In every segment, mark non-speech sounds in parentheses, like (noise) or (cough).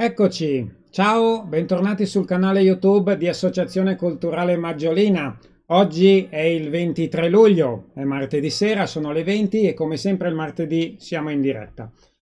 Eccoci, ciao, bentornati sul canale YouTube di Associazione Culturale Maggiolina. Oggi è il 23 luglio, è martedì sera, sono le 20 e come sempre il martedì siamo in diretta.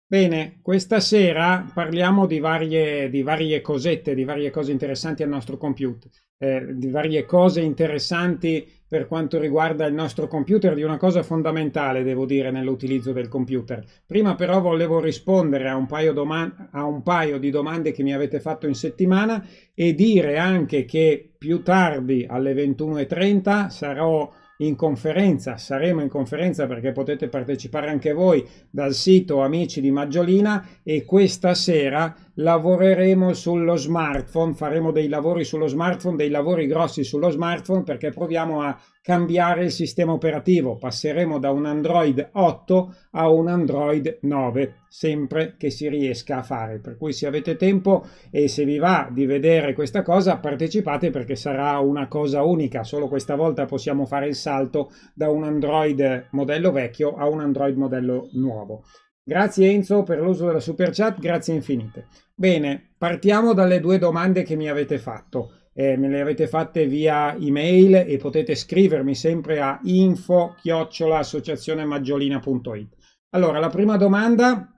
Bene, questa sera parliamo di varie, di varie cosette, di varie cose interessanti al nostro computer. Eh, di varie cose interessanti per quanto riguarda il nostro computer, di una cosa fondamentale, devo dire, nell'utilizzo del computer. Prima però volevo rispondere a un, a un paio di domande che mi avete fatto in settimana e dire anche che più tardi alle 21.30 sarò in conferenza, saremo in conferenza perché potete partecipare anche voi dal sito Amici di Maggiolina e questa sera lavoreremo sullo smartphone, faremo dei lavori sullo smartphone, dei lavori grossi sullo smartphone perché proviamo a cambiare il sistema operativo, passeremo da un Android 8 a un Android 9, sempre che si riesca a fare. Per cui se avete tempo e se vi va di vedere questa cosa, partecipate perché sarà una cosa unica, solo questa volta possiamo fare il salto da un Android modello vecchio a un Android modello nuovo. Grazie Enzo per l'uso della super chat, grazie infinite. Bene, partiamo dalle due domande che mi avete fatto. Eh, me le avete fatte via email e potete scrivermi sempre a info-associazionemaggiolina.it. Allora, la prima domanda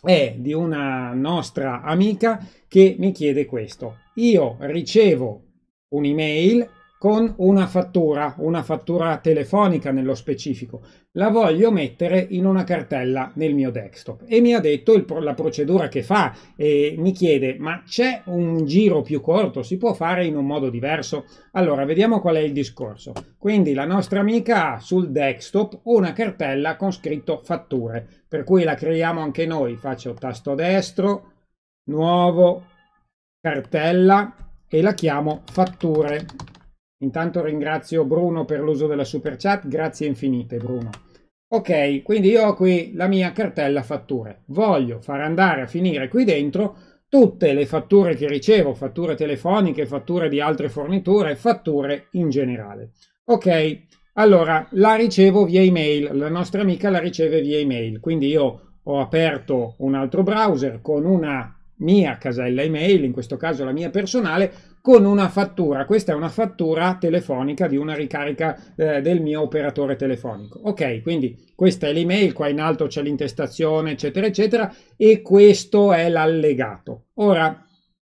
è di una nostra amica che mi chiede questo. Io ricevo un'email con una fattura, una fattura telefonica nello specifico la voglio mettere in una cartella nel mio desktop e mi ha detto il, la procedura che fa e mi chiede ma c'è un giro più corto si può fare in un modo diverso allora vediamo qual è il discorso quindi la nostra amica ha sul desktop una cartella con scritto fatture per cui la creiamo anche noi faccio tasto destro nuovo cartella e la chiamo fatture Intanto ringrazio Bruno per l'uso della super chat, grazie infinite Bruno. Ok, quindi io ho qui la mia cartella fatture. Voglio far andare a finire qui dentro tutte le fatture che ricevo, fatture telefoniche, fatture di altre forniture, fatture in generale. Ok, allora la ricevo via email, la nostra amica la riceve via email, quindi io ho aperto un altro browser con una mia casella email, in questo caso la mia personale, con una fattura. Questa è una fattura telefonica di una ricarica eh, del mio operatore telefonico. Ok, quindi questa è l'email, qua in alto c'è l'intestazione, eccetera, eccetera, e questo è l'allegato. Ora,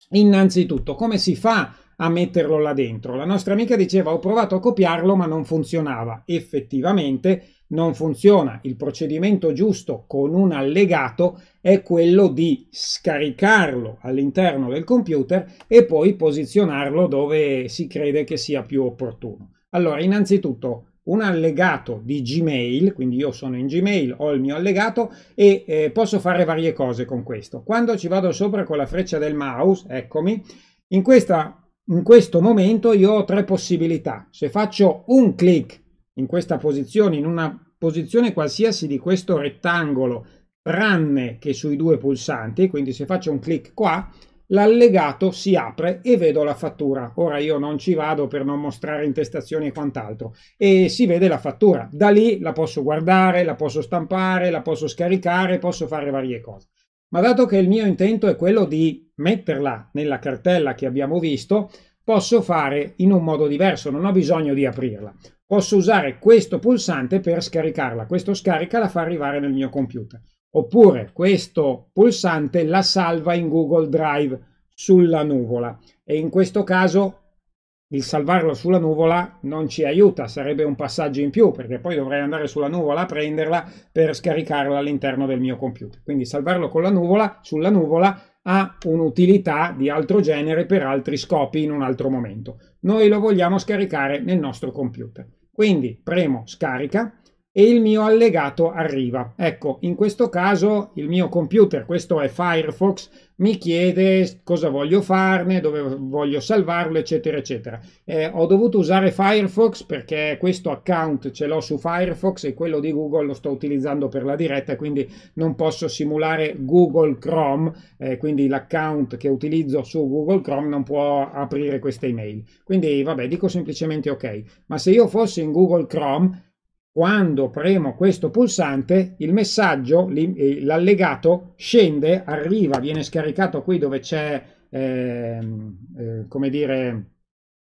innanzitutto, come si fa a metterlo là dentro? La nostra amica diceva ho provato a copiarlo ma non funzionava. Effettivamente non funziona. Il procedimento giusto con un allegato è quello di scaricarlo all'interno del computer e poi posizionarlo dove si crede che sia più opportuno. Allora, innanzitutto un allegato di Gmail, quindi io sono in Gmail, ho il mio allegato e eh, posso fare varie cose con questo. Quando ci vado sopra con la freccia del mouse, eccomi, in, questa, in questo momento io ho tre possibilità. Se faccio un clic in questa posizione, in una posizione qualsiasi di questo rettangolo, tranne che sui due pulsanti, quindi se faccio un clic qua, l'allegato si apre e vedo la fattura. Ora io non ci vado per non mostrare intestazioni e quant'altro e si vede la fattura. Da lì la posso guardare, la posso stampare, la posso scaricare, posso fare varie cose. Ma dato che il mio intento è quello di metterla nella cartella che abbiamo visto, posso fare in un modo diverso, non ho bisogno di aprirla posso usare questo pulsante per scaricarla. Questo scarica la fa arrivare nel mio computer. Oppure questo pulsante la salva in Google Drive sulla nuvola. E in questo caso il salvarlo sulla nuvola non ci aiuta, sarebbe un passaggio in più perché poi dovrei andare sulla nuvola a prenderla per scaricarla all'interno del mio computer. Quindi salvarlo con la nuvola, sulla nuvola ha un'utilità di altro genere per altri scopi in un altro momento. Noi lo vogliamo scaricare nel nostro computer. Quindi premo scarica e il mio allegato arriva. Ecco, in questo caso il mio computer, questo è Firefox, mi chiede cosa voglio farne, dove voglio salvarlo, eccetera, eccetera. Eh, ho dovuto usare Firefox perché questo account ce l'ho su Firefox e quello di Google lo sto utilizzando per la diretta, quindi non posso simulare Google Chrome, eh, quindi l'account che utilizzo su Google Chrome non può aprire queste email. Quindi vabbè, dico semplicemente ok, ma se io fossi in Google Chrome quando premo questo pulsante, il messaggio, eh, l'allegato, scende, arriva, viene scaricato qui dove c'è, eh, eh, come dire,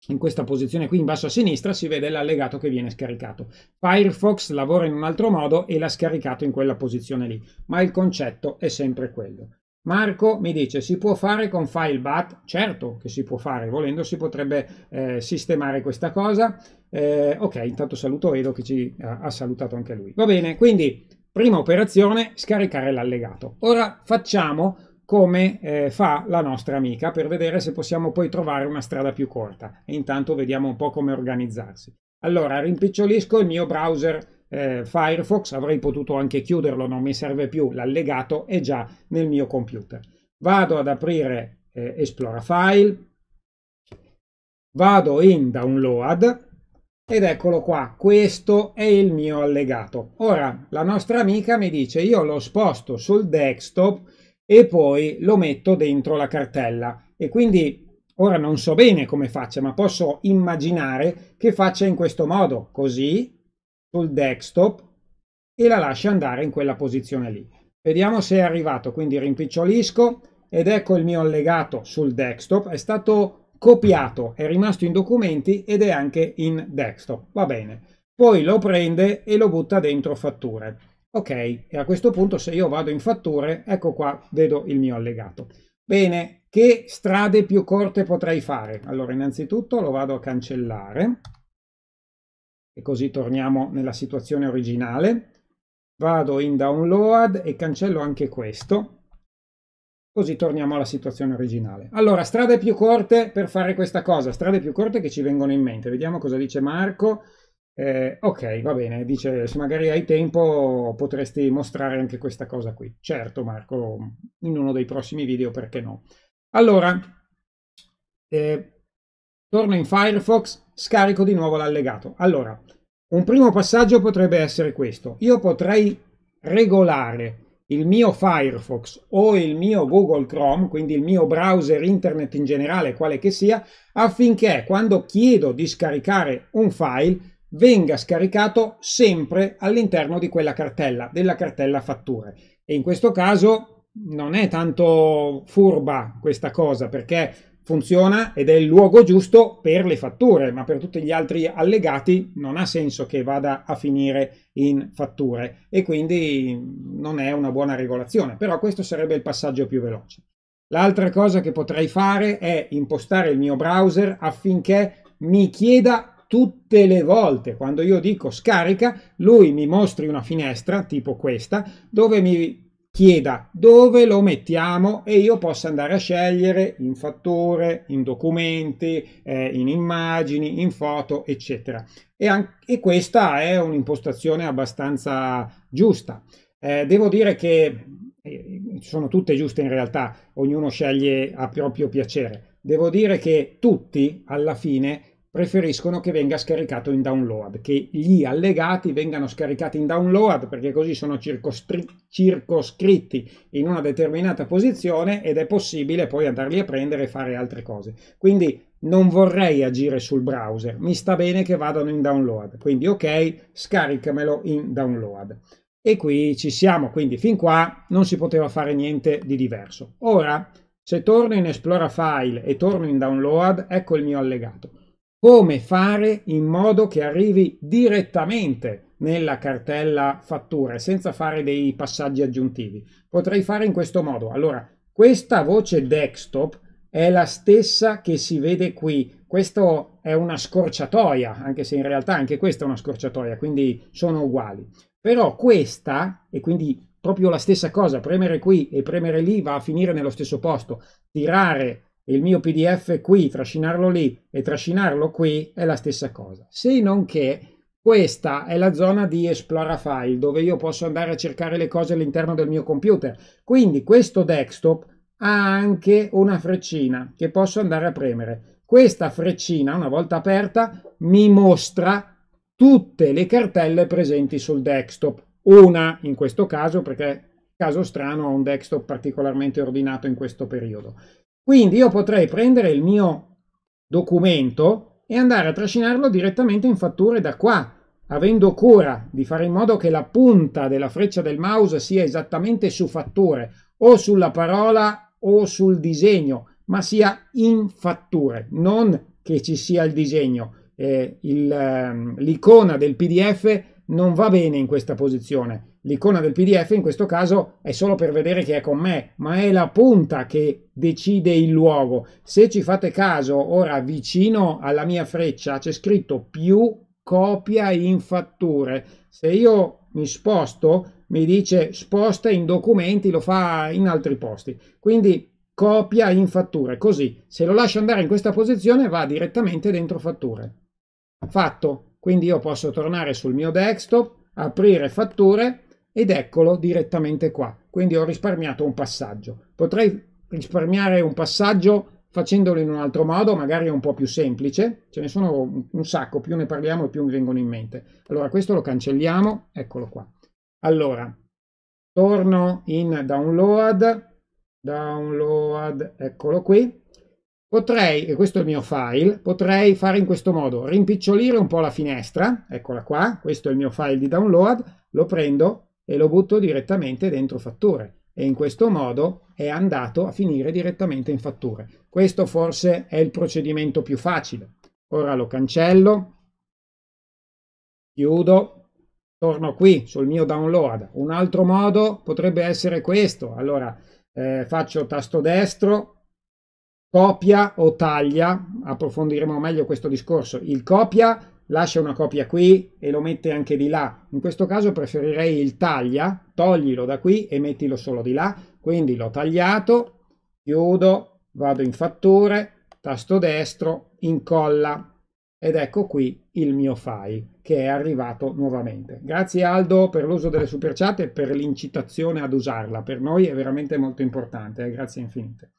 in questa posizione qui in basso a sinistra si vede l'allegato che viene scaricato. Firefox lavora in un altro modo e l'ha scaricato in quella posizione lì, ma il concetto è sempre quello. Marco mi dice si può fare con FileBat? Certo che si può fare, volendo si potrebbe eh, sistemare questa cosa. Eh, ok, intanto saluto Edo che ci ha, ha salutato anche lui. Va bene, quindi prima operazione, scaricare l'allegato. Ora facciamo come eh, fa la nostra amica per vedere se possiamo poi trovare una strada più corta. E intanto vediamo un po' come organizzarsi. Allora, rimpicciolisco il mio browser eh, Firefox, avrei potuto anche chiuderlo, non mi serve più, l'allegato è già nel mio computer. Vado ad aprire eh, Esplora File, vado in Download, ed eccolo qua, questo è il mio allegato. Ora, la nostra amica mi dice io lo sposto sul desktop e poi lo metto dentro la cartella e quindi ora non so bene come faccia, ma posso immaginare che faccia in questo modo, così, sul desktop e la lascia andare in quella posizione lì. Vediamo se è arrivato, quindi rimpicciolisco ed ecco il mio allegato sul desktop, è stato copiato, è rimasto in documenti ed è anche in desktop, va bene. Poi lo prende e lo butta dentro fatture. Ok, e a questo punto se io vado in fatture, ecco qua, vedo il mio allegato. Bene, che strade più corte potrei fare? Allora, innanzitutto lo vado a cancellare e così torniamo nella situazione originale. Vado in download e cancello anche questo Così torniamo alla situazione originale. Allora, strade più corte per fare questa cosa, strade più corte che ci vengono in mente. Vediamo cosa dice Marco. Eh, ok, va bene, dice se magari hai tempo potresti mostrare anche questa cosa qui. Certo Marco, in uno dei prossimi video perché no. Allora, eh, torno in Firefox, scarico di nuovo l'allegato. Allora, un primo passaggio potrebbe essere questo. Io potrei regolare il mio Firefox o il mio Google Chrome, quindi il mio browser internet in generale, quale che sia, affinché quando chiedo di scaricare un file venga scaricato sempre all'interno di quella cartella, della cartella fatture. E in questo caso non è tanto furba questa cosa perché funziona ed è il luogo giusto per le fatture, ma per tutti gli altri allegati non ha senso che vada a finire in fatture e quindi non è una buona regolazione, però questo sarebbe il passaggio più veloce. L'altra cosa che potrei fare è impostare il mio browser affinché mi chieda tutte le volte, quando io dico scarica, lui mi mostri una finestra tipo questa, dove mi chieda dove lo mettiamo e io posso andare a scegliere in fattore, in documenti, eh, in immagini, in foto, eccetera. E, e questa è un'impostazione abbastanza giusta. Eh, devo dire che eh, sono tutte giuste in realtà, ognuno sceglie a proprio piacere. Devo dire che tutti alla fine preferiscono che venga scaricato in download, che gli allegati vengano scaricati in download perché così sono circoscritti in una determinata posizione ed è possibile poi andarli a prendere e fare altre cose. Quindi non vorrei agire sul browser, mi sta bene che vadano in download, quindi ok, scaricamelo in download. E qui ci siamo, quindi fin qua non si poteva fare niente di diverso. Ora, se torno in Esplora File e torno in Download, ecco il mio allegato come fare in modo che arrivi direttamente nella cartella fatture senza fare dei passaggi aggiuntivi. Potrei fare in questo modo. Allora, questa voce desktop è la stessa che si vede qui. Questo è una scorciatoia, anche se in realtà anche questa è una scorciatoia, quindi sono uguali. Però questa, e quindi proprio la stessa cosa, premere qui e premere lì va a finire nello stesso posto. Tirare il mio PDF qui, trascinarlo lì e trascinarlo qui è la stessa cosa. Se non che questa è la zona di Esplora File, dove io posso andare a cercare le cose all'interno del mio computer. Quindi questo desktop ha anche una freccina che posso andare a premere. Questa freccina, una volta aperta, mi mostra tutte le cartelle presenti sul desktop. Una in questo caso, perché caso strano ho un desktop particolarmente ordinato in questo periodo. Quindi io potrei prendere il mio documento e andare a trascinarlo direttamente in fatture da qua, avendo cura di fare in modo che la punta della freccia del mouse sia esattamente su fatture o sulla parola o sul disegno, ma sia in fatture, non che ci sia il disegno. Eh, il, ehm, l'icona del PDF non va bene in questa posizione. L'icona del PDF in questo caso è solo per vedere chi è con me, ma è la punta che decide il luogo. Se ci fate caso, ora vicino alla mia freccia c'è scritto più copia in fatture. Se io mi sposto, mi dice sposta in documenti, lo fa in altri posti. Quindi copia in fatture, così se lo lascio andare in questa posizione va direttamente dentro fatture. Fatto, quindi io posso tornare sul mio desktop, aprire fatture ed eccolo direttamente qua. Quindi ho risparmiato un passaggio. Potrei risparmiare un passaggio facendolo in un altro modo, magari un po' più semplice. Ce ne sono un sacco, più ne parliamo e più mi vengono in mente. Allora, questo lo cancelliamo, eccolo qua. Allora, torno in download, download, eccolo qui. Potrei, e questo è il mio file, potrei fare in questo modo, rimpicciolire un po' la finestra, eccola qua, questo è il mio file di download, lo prendo, e lo butto direttamente dentro fatture e in questo modo è andato a finire direttamente in fatture. Questo forse è il procedimento più facile. Ora lo cancello, chiudo, torno qui sul mio download. Un altro modo potrebbe essere questo. Allora eh, faccio tasto destro, copia o taglia, approfondiremo meglio questo discorso. Il copia lascia una copia qui e lo mette anche di là. In questo caso preferirei il taglia, toglilo da qui e mettilo solo di là. Quindi l'ho tagliato, chiudo, vado in fattore, tasto destro, incolla ed ecco qui il mio file che è arrivato nuovamente. Grazie Aldo per l'uso delle super chat e per l'incitazione ad usarla. Per noi è veramente molto importante. Eh? Grazie infinite.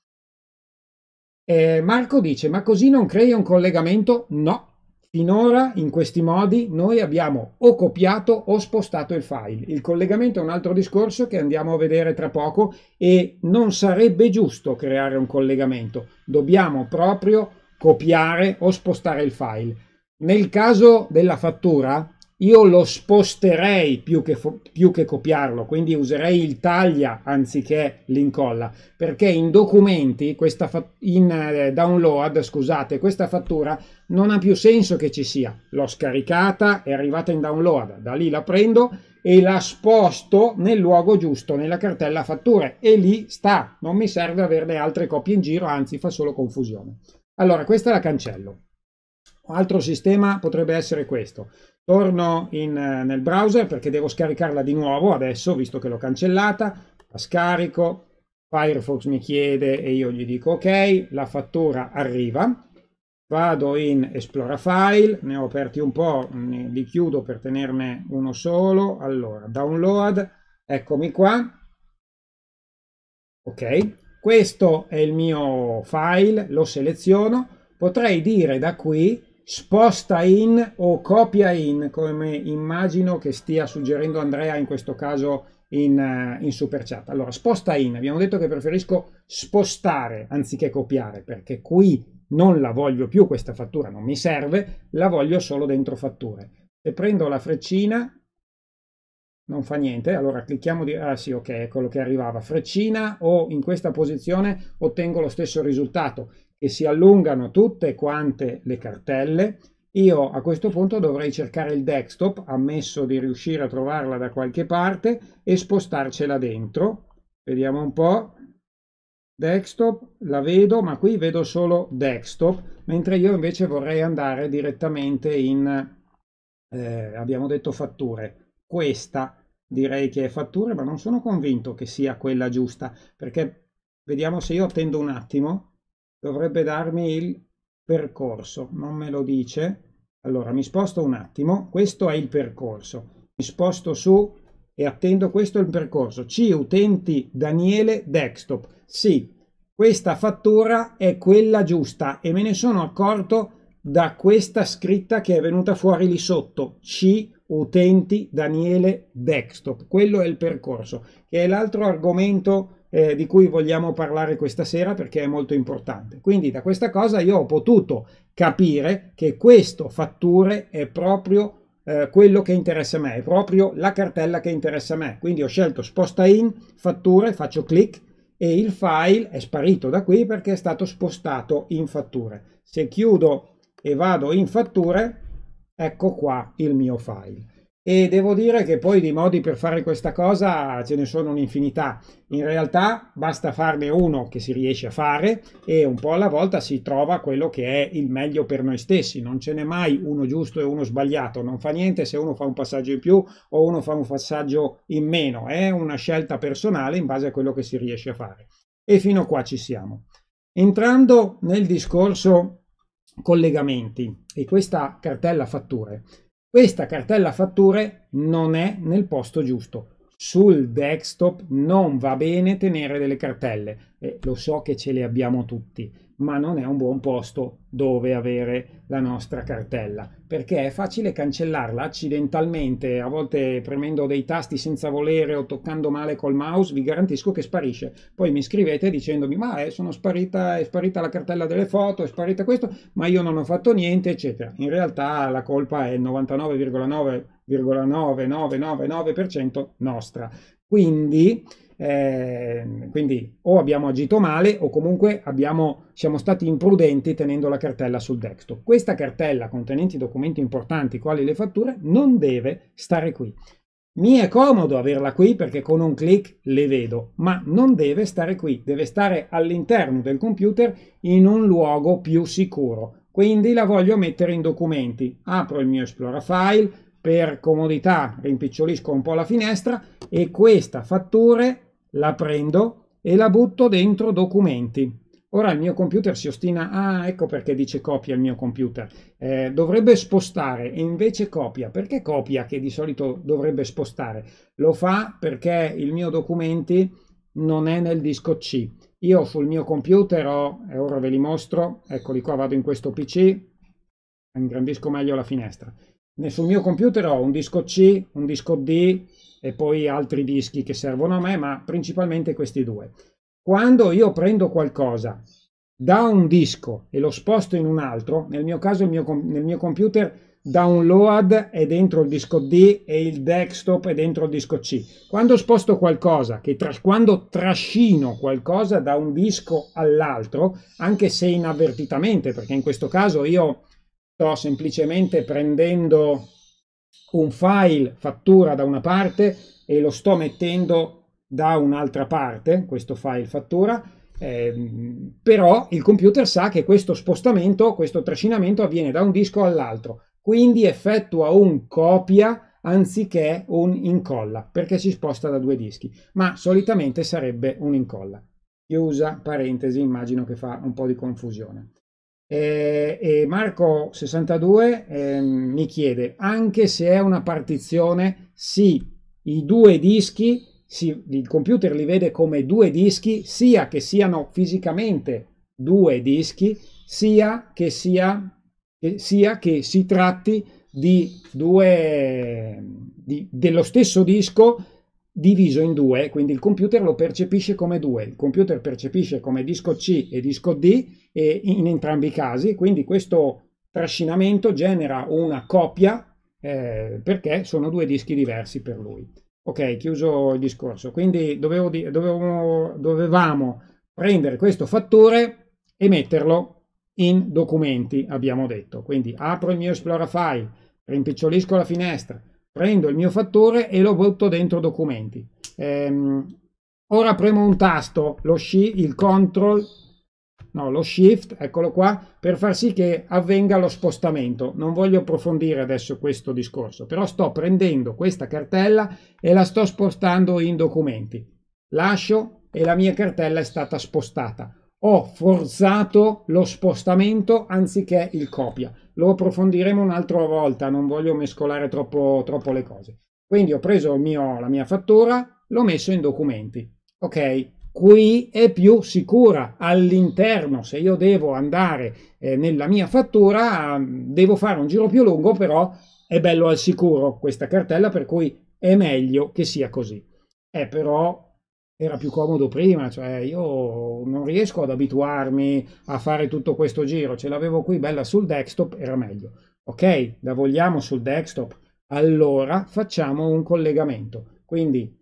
Eh, Marco dice, ma così non crei un collegamento? No, Finora in questi modi noi abbiamo o copiato o spostato il file. Il collegamento è un altro discorso che andiamo a vedere tra poco e non sarebbe giusto creare un collegamento. Dobbiamo proprio copiare o spostare il file. Nel caso della fattura io lo sposterei più che, più che copiarlo, quindi userei il taglia anziché l'incolla, perché in documenti, questa in eh, download, scusate, questa fattura non ha più senso che ci sia. L'ho scaricata, è arrivata in download, da lì la prendo e la sposto nel luogo giusto, nella cartella fatture e lì sta. Non mi serve averne altre copie in giro, anzi fa solo confusione. Allora, questa la cancello. Un altro sistema potrebbe essere questo. Torno in, eh, nel browser perché devo scaricarla di nuovo adesso, visto che l'ho cancellata. La scarico, Firefox mi chiede e io gli dico ok, la fattura arriva vado in esplora file ne ho aperti un po li chiudo per tenerne uno solo allora download eccomi qua ok questo è il mio file lo seleziono potrei dire da qui sposta in o copia in come immagino che stia suggerendo Andrea in questo caso in, eh, in super chat allora sposta in abbiamo detto che preferisco spostare anziché copiare perché qui non la voglio più questa fattura, non mi serve, la voglio solo dentro fatture. Se prendo la freccina, non fa niente, allora clicchiamo di... Ah sì, ok, eccolo che arrivava. Freccina o in questa posizione ottengo lo stesso risultato, che si allungano tutte quante le cartelle. Io a questo punto dovrei cercare il desktop, ammesso di riuscire a trovarla da qualche parte, e spostarcela dentro. Vediamo un po' desktop la vedo ma qui vedo solo desktop mentre io invece vorrei andare direttamente in eh, abbiamo detto fatture questa direi che è fatture ma non sono convinto che sia quella giusta perché vediamo se io attendo un attimo dovrebbe darmi il percorso non me lo dice allora mi sposto un attimo questo è il percorso mi sposto su e attendo questo è il percorso. C, utenti Daniele Desktop. Sì, questa fattura è quella giusta e me ne sono accorto da questa scritta che è venuta fuori lì sotto. C, utenti Daniele Desktop. Quello è il percorso, che è l'altro argomento eh, di cui vogliamo parlare questa sera perché è molto importante. Quindi da questa cosa io ho potuto capire che questo fatture è proprio eh, quello che interessa a me, è proprio la cartella che interessa a me. Quindi ho scelto sposta in, fatture, faccio clic e il file è sparito da qui perché è stato spostato in fatture. Se chiudo e vado in fatture, ecco qua il mio file e devo dire che poi di modi per fare questa cosa ce ne sono un'infinità. In realtà basta farne uno che si riesce a fare e un po' alla volta si trova quello che è il meglio per noi stessi. Non ce n'è mai uno giusto e uno sbagliato, non fa niente se uno fa un passaggio in più o uno fa un passaggio in meno, è una scelta personale in base a quello che si riesce a fare. E fino a qua ci siamo. Entrando nel discorso collegamenti e questa cartella fatture, questa cartella fatture non è nel posto giusto. Sul desktop non va bene tenere delle cartelle. Eh, lo so che ce le abbiamo tutti, ma non è un buon posto dove avere la nostra cartella perché è facile cancellarla accidentalmente a volte premendo dei tasti senza volere o toccando male col mouse vi garantisco che sparisce poi mi scrivete dicendomi ma è, eh, sono sparita è sparita la cartella delle foto è sparita questo ma io non ho fatto niente eccetera in realtà la colpa è 99,9,9999% nostra quindi eh, quindi o abbiamo agito male o comunque abbiamo, siamo stati imprudenti tenendo la cartella sul desktop. Questa cartella contenente documenti importanti quali le fatture non deve stare qui. Mi è comodo averla qui perché con un clic le vedo, ma non deve stare qui, deve stare all'interno del computer in un luogo più sicuro. Quindi la voglio mettere in documenti. Apro il mio Explora File, per comodità rimpicciolisco un po' la finestra e questa fatture la prendo e la butto dentro documenti. Ora il mio computer si ostina, ah ecco perché dice copia il mio computer, eh, dovrebbe spostare e invece copia, perché copia che di solito dovrebbe spostare? Lo fa perché il mio documenti non è nel disco C. Io sul mio computer ho, e ora ve li mostro, eccoli qua, vado in questo PC, ingrandisco meglio la finestra. Nel, sul mio computer ho un disco C, un disco D, e poi altri dischi che servono a me, ma principalmente questi due. Quando io prendo qualcosa da un disco e lo sposto in un altro, nel mio caso mio, nel mio computer download è dentro il disco D e il desktop è dentro il disco C. Quando sposto qualcosa, che tra, quando trascino qualcosa da un disco all'altro, anche se inavvertitamente, perché in questo caso io sto semplicemente prendendo un file fattura da una parte e lo sto mettendo da un'altra parte, questo file fattura, eh, però il computer sa che questo spostamento, questo trascinamento avviene da un disco all'altro, quindi effettua un copia anziché un incolla, perché si sposta da due dischi, ma solitamente sarebbe un incolla. Chiusa parentesi, immagino che fa un po' di confusione. E, e Marco62 eh, mi chiede, anche se è una partizione, sì, i due dischi, sì, il computer li vede come due dischi, sia che siano fisicamente due dischi, sia che, sia, eh, sia che si tratti di due, di, dello stesso disco diviso in due, quindi il computer lo percepisce come due, il computer percepisce come disco C e disco D e in entrambi i casi, quindi questo trascinamento genera una coppia eh, perché sono due dischi diversi per lui. Ok, chiuso il discorso, quindi dovevo, dovevo, dovevamo prendere questo fattore e metterlo in documenti, abbiamo detto. Quindi apro il mio Explora File, rimpicciolisco la finestra, prendo il mio fattore e lo butto dentro documenti. Ehm, ora premo un tasto, lo sci, il control, no, lo shift, eccolo qua, per far sì che avvenga lo spostamento. Non voglio approfondire adesso questo discorso, però sto prendendo questa cartella e la sto spostando in documenti. Lascio e la mia cartella è stata spostata. Ho forzato lo spostamento anziché il copia lo approfondiremo un'altra volta, non voglio mescolare troppo, troppo le cose. Quindi ho preso mio, la mia fattura, l'ho messo in documenti. Ok, qui è più sicura all'interno. Se io devo andare eh, nella mia fattura, devo fare un giro più lungo, però è bello al sicuro questa cartella, per cui è meglio che sia così. È eh, però era più comodo prima, cioè io non riesco ad abituarmi a fare tutto questo giro, ce l'avevo qui bella sul desktop, era meglio. Ok, la vogliamo sul desktop, allora facciamo un collegamento. Quindi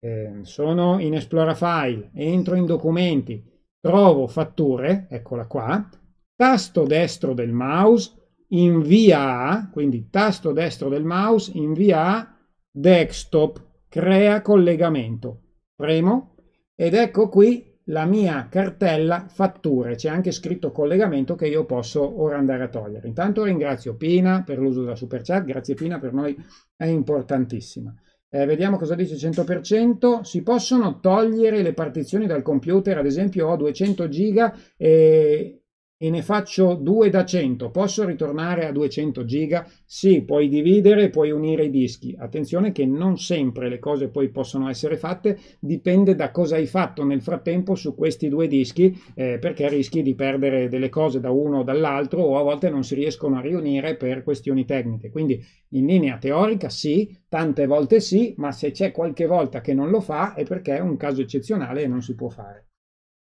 eh, sono in Esplora File, entro in Documenti, trovo Fatture, eccola qua, tasto destro del mouse, invia a, quindi tasto destro del mouse, invia a, desktop, crea collegamento premo ed ecco qui la mia cartella fatture. C'è anche scritto collegamento che io posso ora andare a togliere. Intanto ringrazio Pina per l'uso della super chat, grazie Pina, per noi è importantissima. Eh, vediamo cosa dice 100%. Si possono togliere le partizioni dal computer, ad esempio ho 200 giga e e ne faccio due da 100, posso ritornare a 200 giga? Sì, puoi dividere e puoi unire i dischi. Attenzione che non sempre le cose poi possono essere fatte, dipende da cosa hai fatto nel frattempo su questi due dischi, eh, perché rischi di perdere delle cose da uno o dall'altro o a volte non si riescono a riunire per questioni tecniche. Quindi in linea teorica sì, tante volte sì, ma se c'è qualche volta che non lo fa è perché è un caso eccezionale e non si può fare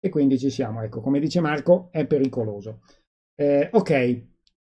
e quindi ci siamo. Ecco, come dice Marco, è pericoloso. Eh, ok,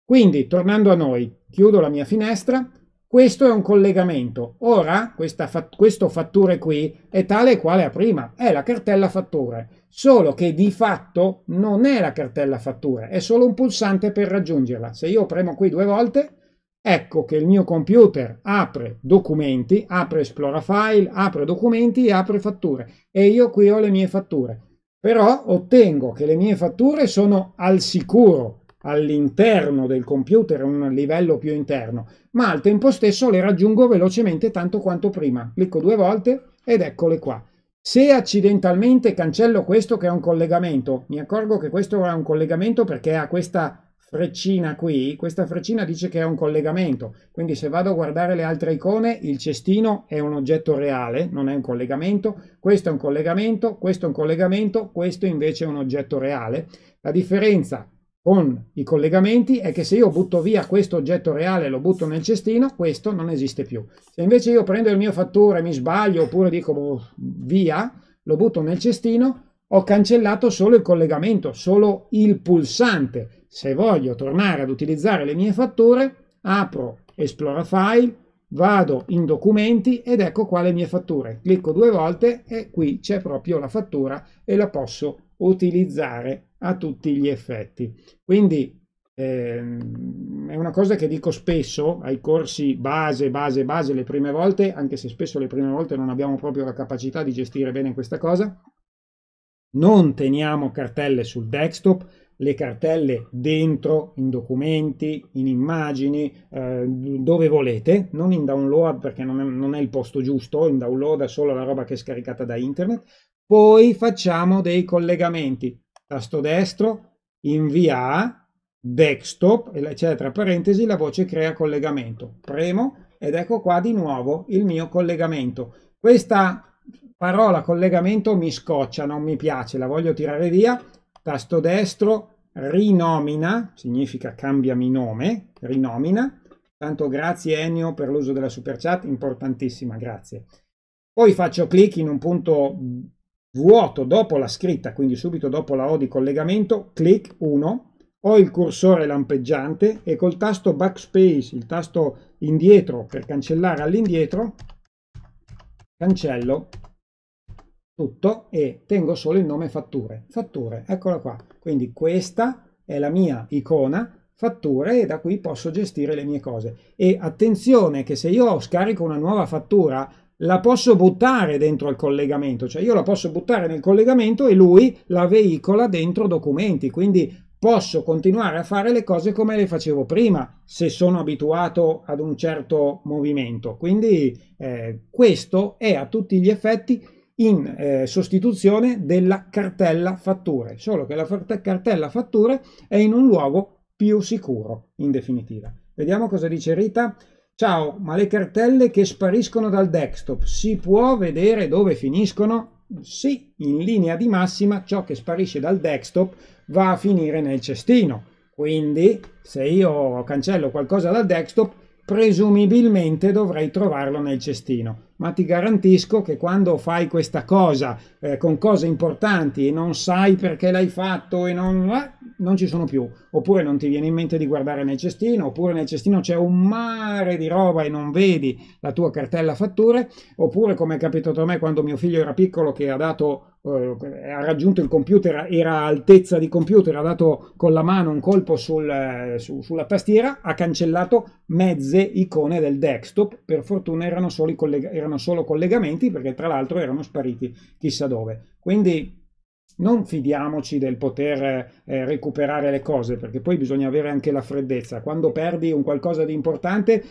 quindi tornando a noi, chiudo la mia finestra. Questo è un collegamento. Ora, questa, questo fattore qui è tale e quale a prima, è la cartella fatture, solo che di fatto non è la cartella fatture, è solo un pulsante per raggiungerla. Se io premo qui due volte, ecco che il mio computer apre documenti, apre esplora file, apre documenti e apre fatture. E io qui ho le mie fatture però ottengo che le mie fatture sono al sicuro all'interno del computer, un livello più interno, ma al tempo stesso le raggiungo velocemente tanto quanto prima. Clicco due volte ed eccole qua. Se accidentalmente cancello questo che è un collegamento, mi accorgo che questo è un collegamento perché ha questa freccina qui, questa freccina dice che è un collegamento, quindi se vado a guardare le altre icone, il cestino è un oggetto reale, non è un collegamento, questo è un collegamento, questo è un collegamento, questo invece è un oggetto reale. La differenza con i collegamenti è che se io butto via questo oggetto reale e lo butto nel cestino, questo non esiste più. Se invece io prendo il mio fattore, mi sbaglio oppure dico boh, via, lo butto nel cestino, ho cancellato solo il collegamento, solo il pulsante se voglio tornare ad utilizzare le mie fatture, apro Esplora File, vado in documenti ed ecco qua le mie fatture. Clicco due volte e qui c'è proprio la fattura e la posso utilizzare a tutti gli effetti. Quindi ehm, è una cosa che dico spesso ai corsi base, base, base le prime volte, anche se spesso le prime volte non abbiamo proprio la capacità di gestire bene questa cosa. Non teniamo cartelle sul desktop, le cartelle dentro, in documenti, in immagini, eh, dove volete, non in download perché non è, non è il posto giusto, in download è solo la roba che è scaricata da internet. Poi facciamo dei collegamenti. Tasto destro, invia, desktop, e c'è tra parentesi la voce crea collegamento. Premo ed ecco qua di nuovo il mio collegamento. Questa parola collegamento mi scoccia, non mi piace, la voglio tirare via. Tasto destro, rinomina, significa cambiami nome, rinomina. Tanto grazie Ennio per l'uso della super chat, importantissima, grazie. Poi faccio clic in un punto vuoto dopo la scritta, quindi subito dopo la O di collegamento, clic 1, ho il cursore lampeggiante e col tasto backspace, il tasto indietro per cancellare all'indietro, cancello tutto e tengo solo il nome fatture. Fatture, eccola qua. Quindi questa è la mia icona fatture e da qui posso gestire le mie cose. E attenzione che se io scarico una nuova fattura la posso buttare dentro al collegamento, cioè io la posso buttare nel collegamento e lui la veicola dentro documenti, quindi posso continuare a fare le cose come le facevo prima se sono abituato ad un certo movimento. Quindi eh, questo è a tutti gli effetti in eh, sostituzione della cartella fatture, solo che la cartella fatture è in un luogo più sicuro, in definitiva. Vediamo cosa dice Rita. Ciao, ma le cartelle che spariscono dal desktop si può vedere dove finiscono? Sì, in linea di massima ciò che sparisce dal desktop va a finire nel cestino. Quindi, se io cancello qualcosa dal desktop, presumibilmente dovrei trovarlo nel cestino ma ti garantisco che quando fai questa cosa eh, con cose importanti e non sai perché l'hai fatto e non, eh, non ci sono più, oppure non ti viene in mente di guardare nel cestino, oppure nel cestino c'è un mare di roba e non vedi la tua cartella fatture, oppure come è capitato a me quando mio figlio era piccolo che ha dato eh, ha raggiunto il computer, era altezza di computer, ha dato con la mano un colpo sul, eh, su, sulla tastiera, ha cancellato mezze icone del desktop. Per fortuna erano solo i collegamenti erano solo collegamenti perché tra l'altro erano spariti chissà dove. Quindi non fidiamoci del poter eh, recuperare le cose perché poi bisogna avere anche la freddezza. Quando perdi un qualcosa di importante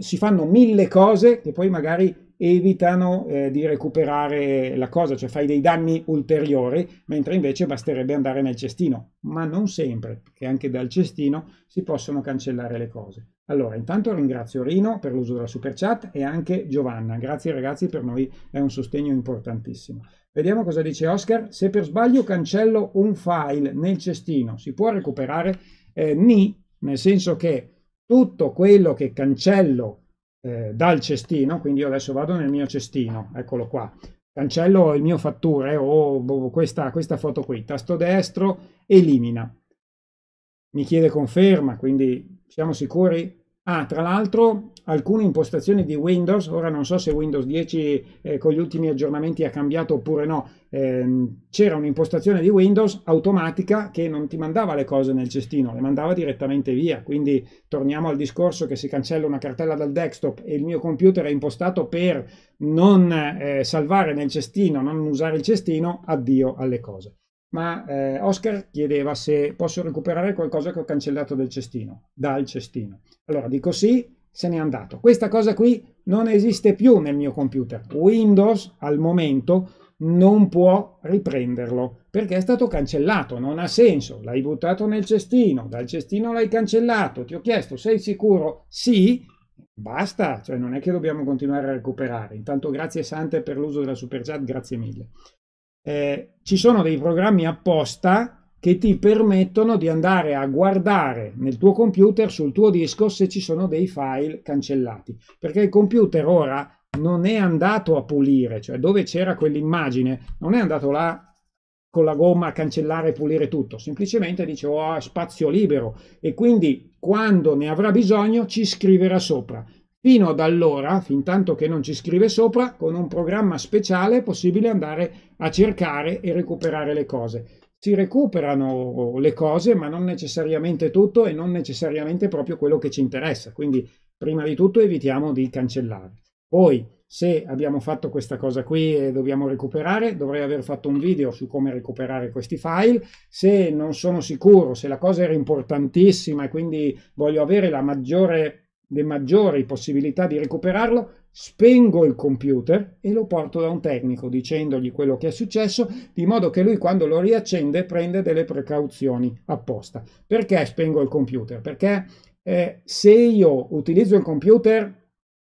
si fanno mille cose che poi magari evitano eh, di recuperare la cosa, cioè fai dei danni ulteriori, mentre invece basterebbe andare nel cestino, ma non sempre, perché anche dal cestino si possono cancellare le cose. Allora, intanto ringrazio Rino per l'uso della super chat e anche Giovanna. Grazie ragazzi, per noi è un sostegno importantissimo. Vediamo cosa dice Oscar. Se per sbaglio cancello un file nel cestino, si può recuperare? Eh, ni, nel senso che tutto quello che cancello eh, dal cestino, quindi io adesso vado nel mio cestino, eccolo qua, cancello il mio fatture o oh, boh, questa, questa foto qui, tasto destro, elimina mi chiede conferma, quindi siamo sicuri? Ah, tra l'altro alcune impostazioni di Windows, ora non so se Windows 10 eh, con gli ultimi aggiornamenti ha cambiato oppure no, ehm, c'era un'impostazione di Windows automatica che non ti mandava le cose nel cestino, le mandava direttamente via, quindi torniamo al discorso che si cancella una cartella dal desktop e il mio computer è impostato per non eh, salvare nel cestino, non usare il cestino, addio alle cose ma eh, Oscar chiedeva se posso recuperare qualcosa che ho cancellato dal cestino. Dal cestino. Allora dico sì, se n'è andato. Questa cosa qui non esiste più nel mio computer. Windows al momento non può riprenderlo perché è stato cancellato, non ha senso. L'hai buttato nel cestino, dal cestino l'hai cancellato, ti ho chiesto sei sicuro? Sì, basta, cioè non è che dobbiamo continuare a recuperare. Intanto grazie Sante per l'uso della super chat, grazie mille eh, ci sono dei programmi apposta che ti permettono di andare a guardare nel tuo computer, sul tuo disco, se ci sono dei file cancellati. Perché il computer ora non è andato a pulire, cioè dove c'era quell'immagine, non è andato là con la gomma a cancellare e pulire tutto, semplicemente dice ho oh, spazio libero e quindi quando ne avrà bisogno ci scriverà sopra. Fino ad allora, fin tanto che non ci scrive sopra, con un programma speciale è possibile andare a cercare e recuperare le cose. Si recuperano le cose, ma non necessariamente tutto e non necessariamente proprio quello che ci interessa. Quindi, prima di tutto, evitiamo di cancellare. Poi, se abbiamo fatto questa cosa qui e dobbiamo recuperare, dovrei aver fatto un video su come recuperare questi file. Se non sono sicuro, se la cosa era importantissima e quindi voglio avere la maggiore le maggiori possibilità di recuperarlo, spengo il computer e lo porto da un tecnico dicendogli quello che è successo, di modo che lui quando lo riaccende prende delle precauzioni apposta. Perché spengo il computer? Perché eh, se io utilizzo il computer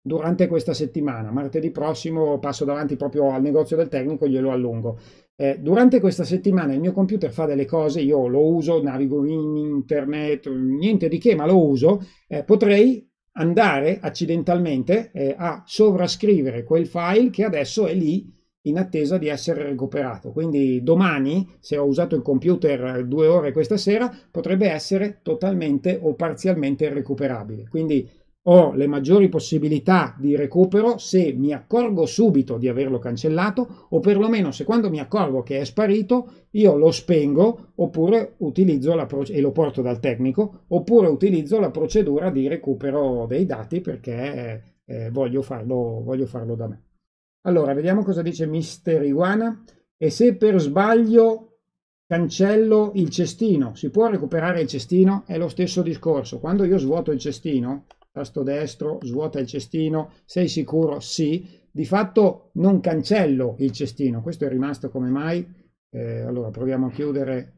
durante questa settimana, martedì prossimo passo davanti proprio al negozio del tecnico e glielo allungo. Eh, durante questa settimana il mio computer fa delle cose, io lo uso, navigo in internet, niente di che, ma lo uso. Eh, potrei andare accidentalmente eh, a sovrascrivere quel file che adesso è lì in attesa di essere recuperato. Quindi domani, se ho usato il computer due ore questa sera, potrebbe essere totalmente o parzialmente recuperabile. Quindi ho le maggiori possibilità di recupero se mi accorgo subito di averlo cancellato o perlomeno se quando mi accorgo che è sparito io lo spengo oppure utilizzo la pro- e lo porto dal tecnico oppure utilizzo la procedura di recupero dei dati perché eh, voglio, farlo, voglio farlo da me. Allora, vediamo cosa dice Mister Iguana. E se per sbaglio cancello il cestino, si può recuperare il cestino? È lo stesso discorso. Quando io svuoto il cestino, tasto destro, svuota il cestino, sei sicuro? Sì. Di fatto non cancello il cestino, questo è rimasto come mai. Eh, allora proviamo a chiudere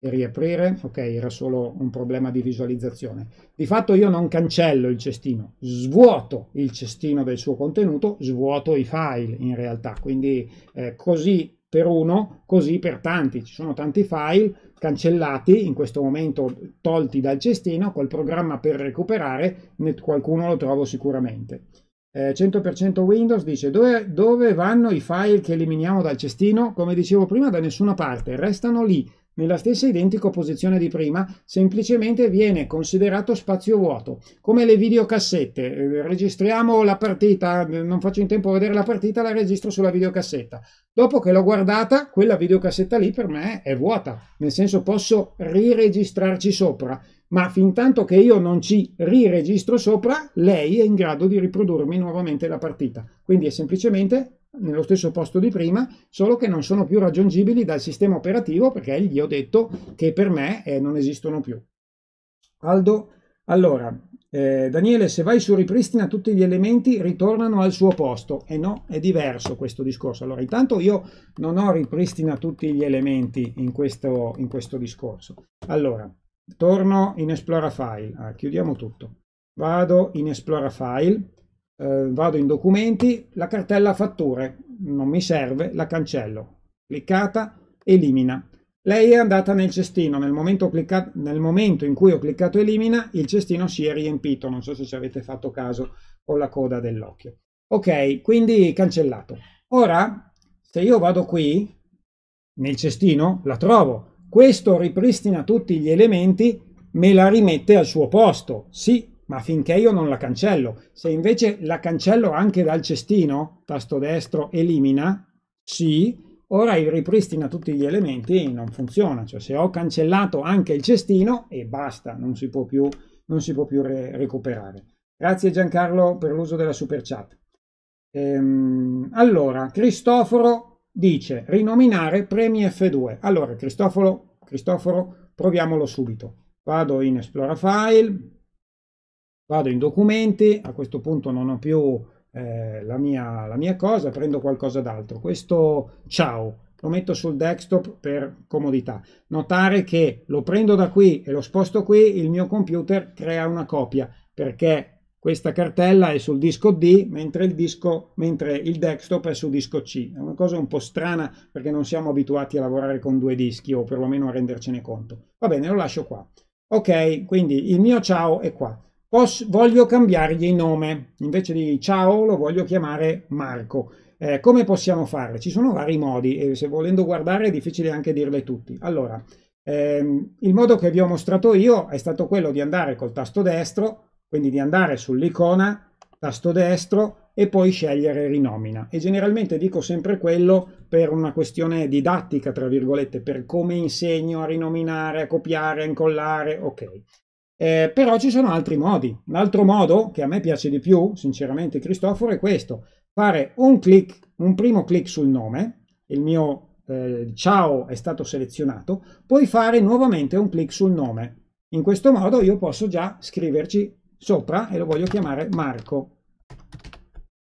e riaprire, ok, era solo un problema di visualizzazione. Di fatto io non cancello il cestino, svuoto il cestino del suo contenuto, svuoto i file in realtà, quindi eh, così per uno, così per tanti. Ci sono tanti file cancellati, in questo momento tolti dal cestino, col programma per recuperare, qualcuno lo trovo sicuramente. 100% eh, Windows dice dove, dove vanno i file che eliminiamo dal cestino? Come dicevo prima, da nessuna parte, restano lì, nella stessa identica posizione di prima, semplicemente viene considerato spazio vuoto, come le videocassette. Eh, registriamo la partita, non faccio in tempo a vedere la partita, la registro sulla videocassetta. Dopo che l'ho guardata, quella videocassetta lì per me è vuota, nel senso posso riregistrarci sopra, ma fin tanto che io non ci riregistro sopra, lei è in grado di riprodurmi nuovamente la partita. Quindi è semplicemente nello stesso posto di prima, solo che non sono più raggiungibili dal sistema operativo perché gli ho detto che per me eh, non esistono più. Aldo, allora, eh, Daniele, se vai su ripristina tutti gli elementi ritornano al suo posto. E eh no, è diverso questo discorso. Allora, intanto io non ho ripristina tutti gli elementi in questo, in questo discorso. Allora, torno in Explora File. Ah, chiudiamo tutto. Vado in Explora File eh, vado in documenti, la cartella fatture, non mi serve, la cancello. Cliccata, elimina. Lei è andata nel cestino, nel momento, clicca... nel momento in cui ho cliccato elimina, il cestino si è riempito, non so se ci avete fatto caso con la coda dell'occhio. Ok, quindi cancellato. Ora, se io vado qui, nel cestino, la trovo. Questo ripristina tutti gli elementi, me la rimette al suo posto, sì ma finché io non la cancello. Se invece la cancello anche dal cestino, tasto destro elimina, sì, ora il ripristina tutti gli elementi non funziona. Cioè se ho cancellato anche il cestino e basta, non si può più, si può più re recuperare. Grazie Giancarlo per l'uso della super chat. Ehm, allora, Cristoforo dice rinominare premi F2. Allora, Cristoforo, Cristoforo proviamolo subito. Vado in Esplora File, vado in documenti, a questo punto non ho più eh, la, mia, la mia cosa, prendo qualcosa d'altro. Questo ciao lo metto sul desktop per comodità. Notare che lo prendo da qui e lo sposto qui, il mio computer crea una copia perché questa cartella è sul disco D mentre il, disco, mentre il desktop è sul disco C. È una cosa un po' strana perché non siamo abituati a lavorare con due dischi o perlomeno a rendercene conto. Va bene, lo lascio qua. Ok, quindi il mio ciao è qua. Posso, voglio cambiargli nome, invece di ciao lo voglio chiamare Marco. Eh, come possiamo fare? Ci sono vari modi e se volendo guardare è difficile anche dirle tutti. Allora, ehm, il modo che vi ho mostrato io è stato quello di andare col tasto destro, quindi di andare sull'icona, tasto destro e poi scegliere rinomina. E generalmente dico sempre quello per una questione didattica, tra virgolette, per come insegno a rinominare, a copiare, a incollare, ok. Eh, però ci sono altri modi. L'altro modo che a me piace di più, sinceramente, Cristoforo, è questo: fare un clic, un primo clic sul nome, il mio eh, ciao è stato selezionato, poi fare nuovamente un clic sul nome. In questo modo io posso già scriverci sopra e lo voglio chiamare Marco.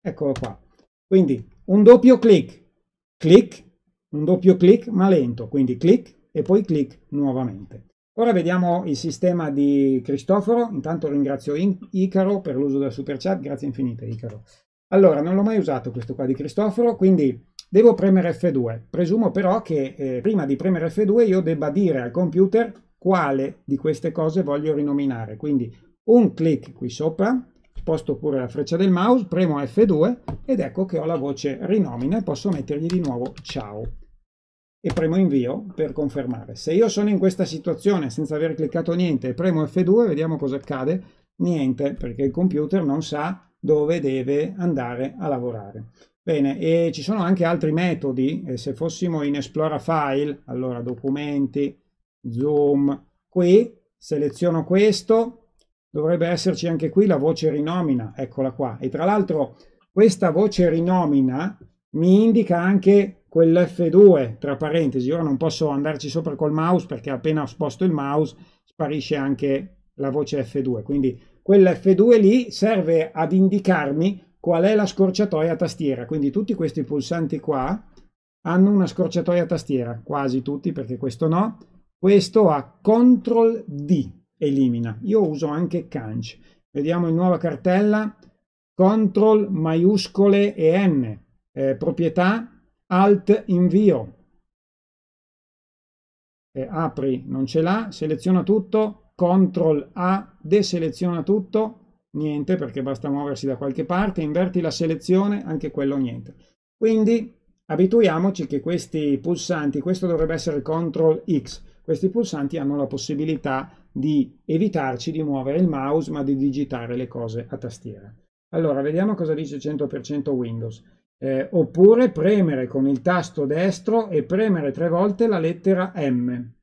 Eccolo qua. Quindi un doppio clic, clic, un doppio clic ma lento, quindi clic e poi clic nuovamente. Ora vediamo il sistema di Cristoforo. Intanto ringrazio Icaro per l'uso del super chat. Grazie infinite, Icaro. Allora, non l'ho mai usato questo qua di Cristoforo, quindi devo premere F2. Presumo però che eh, prima di premere F2 io debba dire al computer quale di queste cose voglio rinominare. Quindi un clic qui sopra, sposto pure la freccia del mouse, premo F2 ed ecco che ho la voce rinomina e posso mettergli di nuovo ciao e premo invio per confermare. Se io sono in questa situazione senza aver cliccato niente e premo F2, vediamo cosa accade. Niente, perché il computer non sa dove deve andare a lavorare. Bene, e ci sono anche altri metodi. E se fossimo in Esplora File, allora documenti, zoom, qui seleziono questo, dovrebbe esserci anche qui la voce rinomina, eccola qua. E tra l'altro questa voce rinomina mi indica anche quell'F2 tra parentesi, ora non posso andarci sopra col mouse perché appena sposto il mouse sparisce anche la voce F2, quindi quell'F2 lì serve ad indicarmi qual è la scorciatoia tastiera, quindi tutti questi pulsanti qua hanno una scorciatoia tastiera, quasi tutti perché questo no, questo ha CTRL D, elimina, io uso anche CANC, vediamo in nuova cartella, CTRL maiuscole e N, eh, proprietà Alt invio. E apri, non ce l'ha, seleziona tutto, CTRL A, deseleziona tutto, niente perché basta muoversi da qualche parte, inverti la selezione, anche quello niente. Quindi abituiamoci che questi pulsanti, questo dovrebbe essere CTRL X, questi pulsanti hanno la possibilità di evitarci di muovere il mouse ma di digitare le cose a tastiera. Allora, vediamo cosa dice 100% Windows eh, oppure premere con il tasto destro e premere tre volte la lettera M.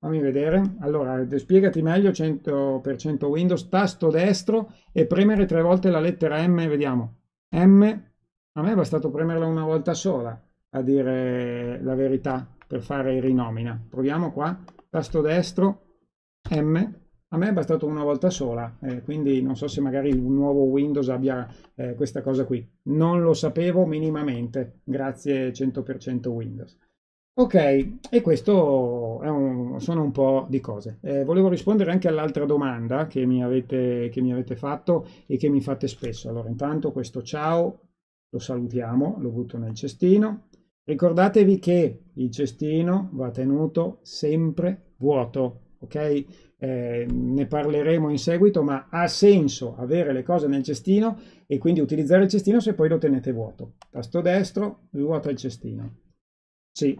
Fammi vedere. Allora, spiegati meglio 100% Windows, tasto destro e premere tre volte la lettera M, vediamo. M, a me è bastato premerla una volta sola, a dire la verità, per fare rinomina. Proviamo qua, tasto destro, M, a me è bastato una volta sola, eh, quindi non so se magari un nuovo Windows abbia eh, questa cosa qui. Non lo sapevo minimamente, grazie 100% Windows. Ok, e questo un, sono un po' di cose. Eh, volevo rispondere anche all'altra domanda che mi, avete, che mi avete fatto e che mi fate spesso. Allora, intanto questo ciao lo salutiamo, lo butto nel cestino. Ricordatevi che il cestino va tenuto sempre vuoto, ok? eh, ne parleremo in seguito, ma ha senso avere le cose nel cestino e quindi utilizzare il cestino se poi lo tenete vuoto. Tasto destro, ruota il cestino. Sì.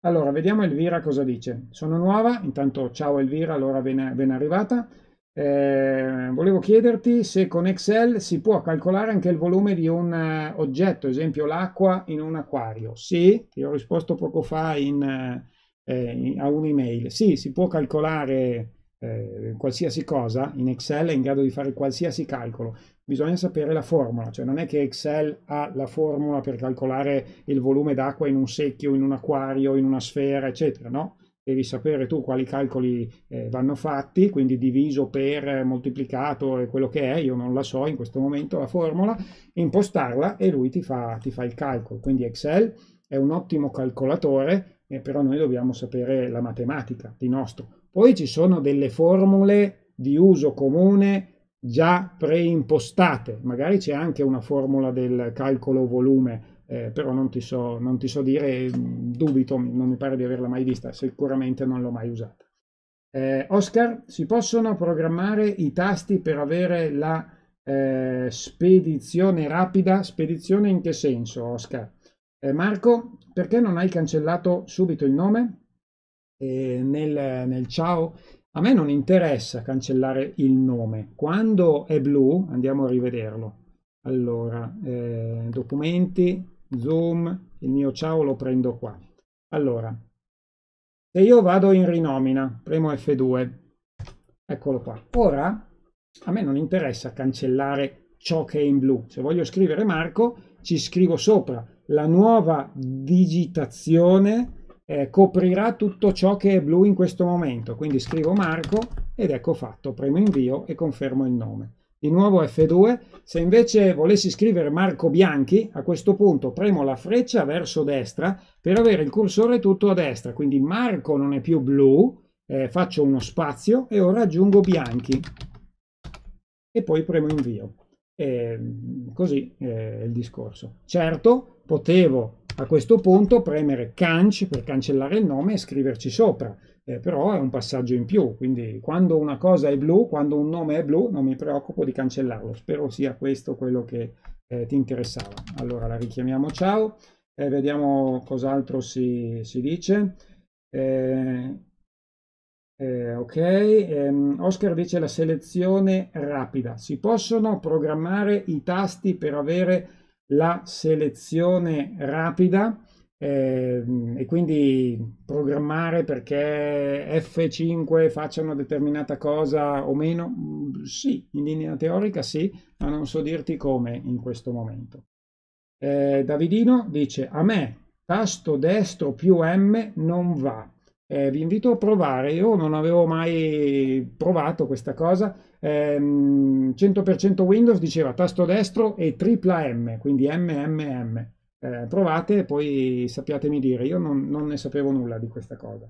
Allora, vediamo Elvira cosa dice. Sono nuova, intanto ciao Elvira, allora ben, ben arrivata. Eh, volevo chiederti se con Excel si può calcolare anche il volume di un uh, oggetto, esempio l'acqua in un acquario. Sì, ti ho risposto poco fa in, eh, eh in, a un'email. Sì, si può calcolare eh, qualsiasi cosa, in Excel è in grado di fare qualsiasi calcolo. Bisogna sapere la formula, cioè non è che Excel ha la formula per calcolare il volume d'acqua in un secchio, in un acquario, in una sfera, eccetera, no? Devi sapere tu quali calcoli eh, vanno fatti, quindi diviso per, eh, moltiplicato e quello che è, io non la so in questo momento la formula, impostarla e lui ti fa, ti fa il calcolo. Quindi Excel è un ottimo calcolatore, eh, però noi dobbiamo sapere la matematica di nostro poi ci sono delle formule di uso comune già preimpostate, magari c'è anche una formula del calcolo volume, eh, però non ti, so, non ti so dire, mm, dubito, non mi pare di averla mai vista, sicuramente non l'ho mai usata. Eh, Oscar, si possono programmare i tasti per avere la eh, spedizione rapida? Spedizione in che senso, Oscar? Eh, Marco, perché non hai cancellato subito il nome? eh, nel, nel ciao a me non interessa cancellare il nome. Quando è blu, andiamo a rivederlo. Allora, eh, documenti, zoom, il mio ciao lo prendo qua. Allora, se io vado in rinomina, premo F2, eccolo qua. Ora, a me non interessa cancellare ciò che è in blu. Se voglio scrivere Marco, ci scrivo sopra la nuova digitazione eh, coprirà tutto ciò che è blu in questo momento. Quindi scrivo Marco ed ecco fatto, premo invio e confermo il nome. Di nuovo F2, se invece volessi scrivere Marco Bianchi, a questo punto premo la freccia verso destra per avere il cursore tutto a destra, quindi Marco non è più blu, eh, faccio uno spazio e ora aggiungo Bianchi e poi premo invio. E ehm, così eh, è il discorso. Certo, potevo a questo punto premere canc per cancellare il nome e scriverci sopra, eh, però è un passaggio in più, quindi quando una cosa è blu, quando un nome è blu, non mi preoccupo di cancellarlo, spero sia questo quello che eh, ti interessava. Allora la richiamiamo ciao, eh, vediamo cos'altro si, si, dice. Eh, eh, ok, ehm, Oscar dice la selezione rapida, si possono programmare i tasti per avere la selezione rapida eh, e quindi programmare perché F5 faccia una determinata cosa o meno? Sì, in linea teorica sì, ma non so dirti come in questo momento. Eh, Davidino dice a me tasto destro più M non va. Eh, vi invito a provare, io non avevo mai provato questa cosa, ehm, 100% Windows diceva tasto destro e tripla M, quindi MMM. Eh, provate e poi sappiatemi dire, io non, non, ne sapevo nulla di questa cosa.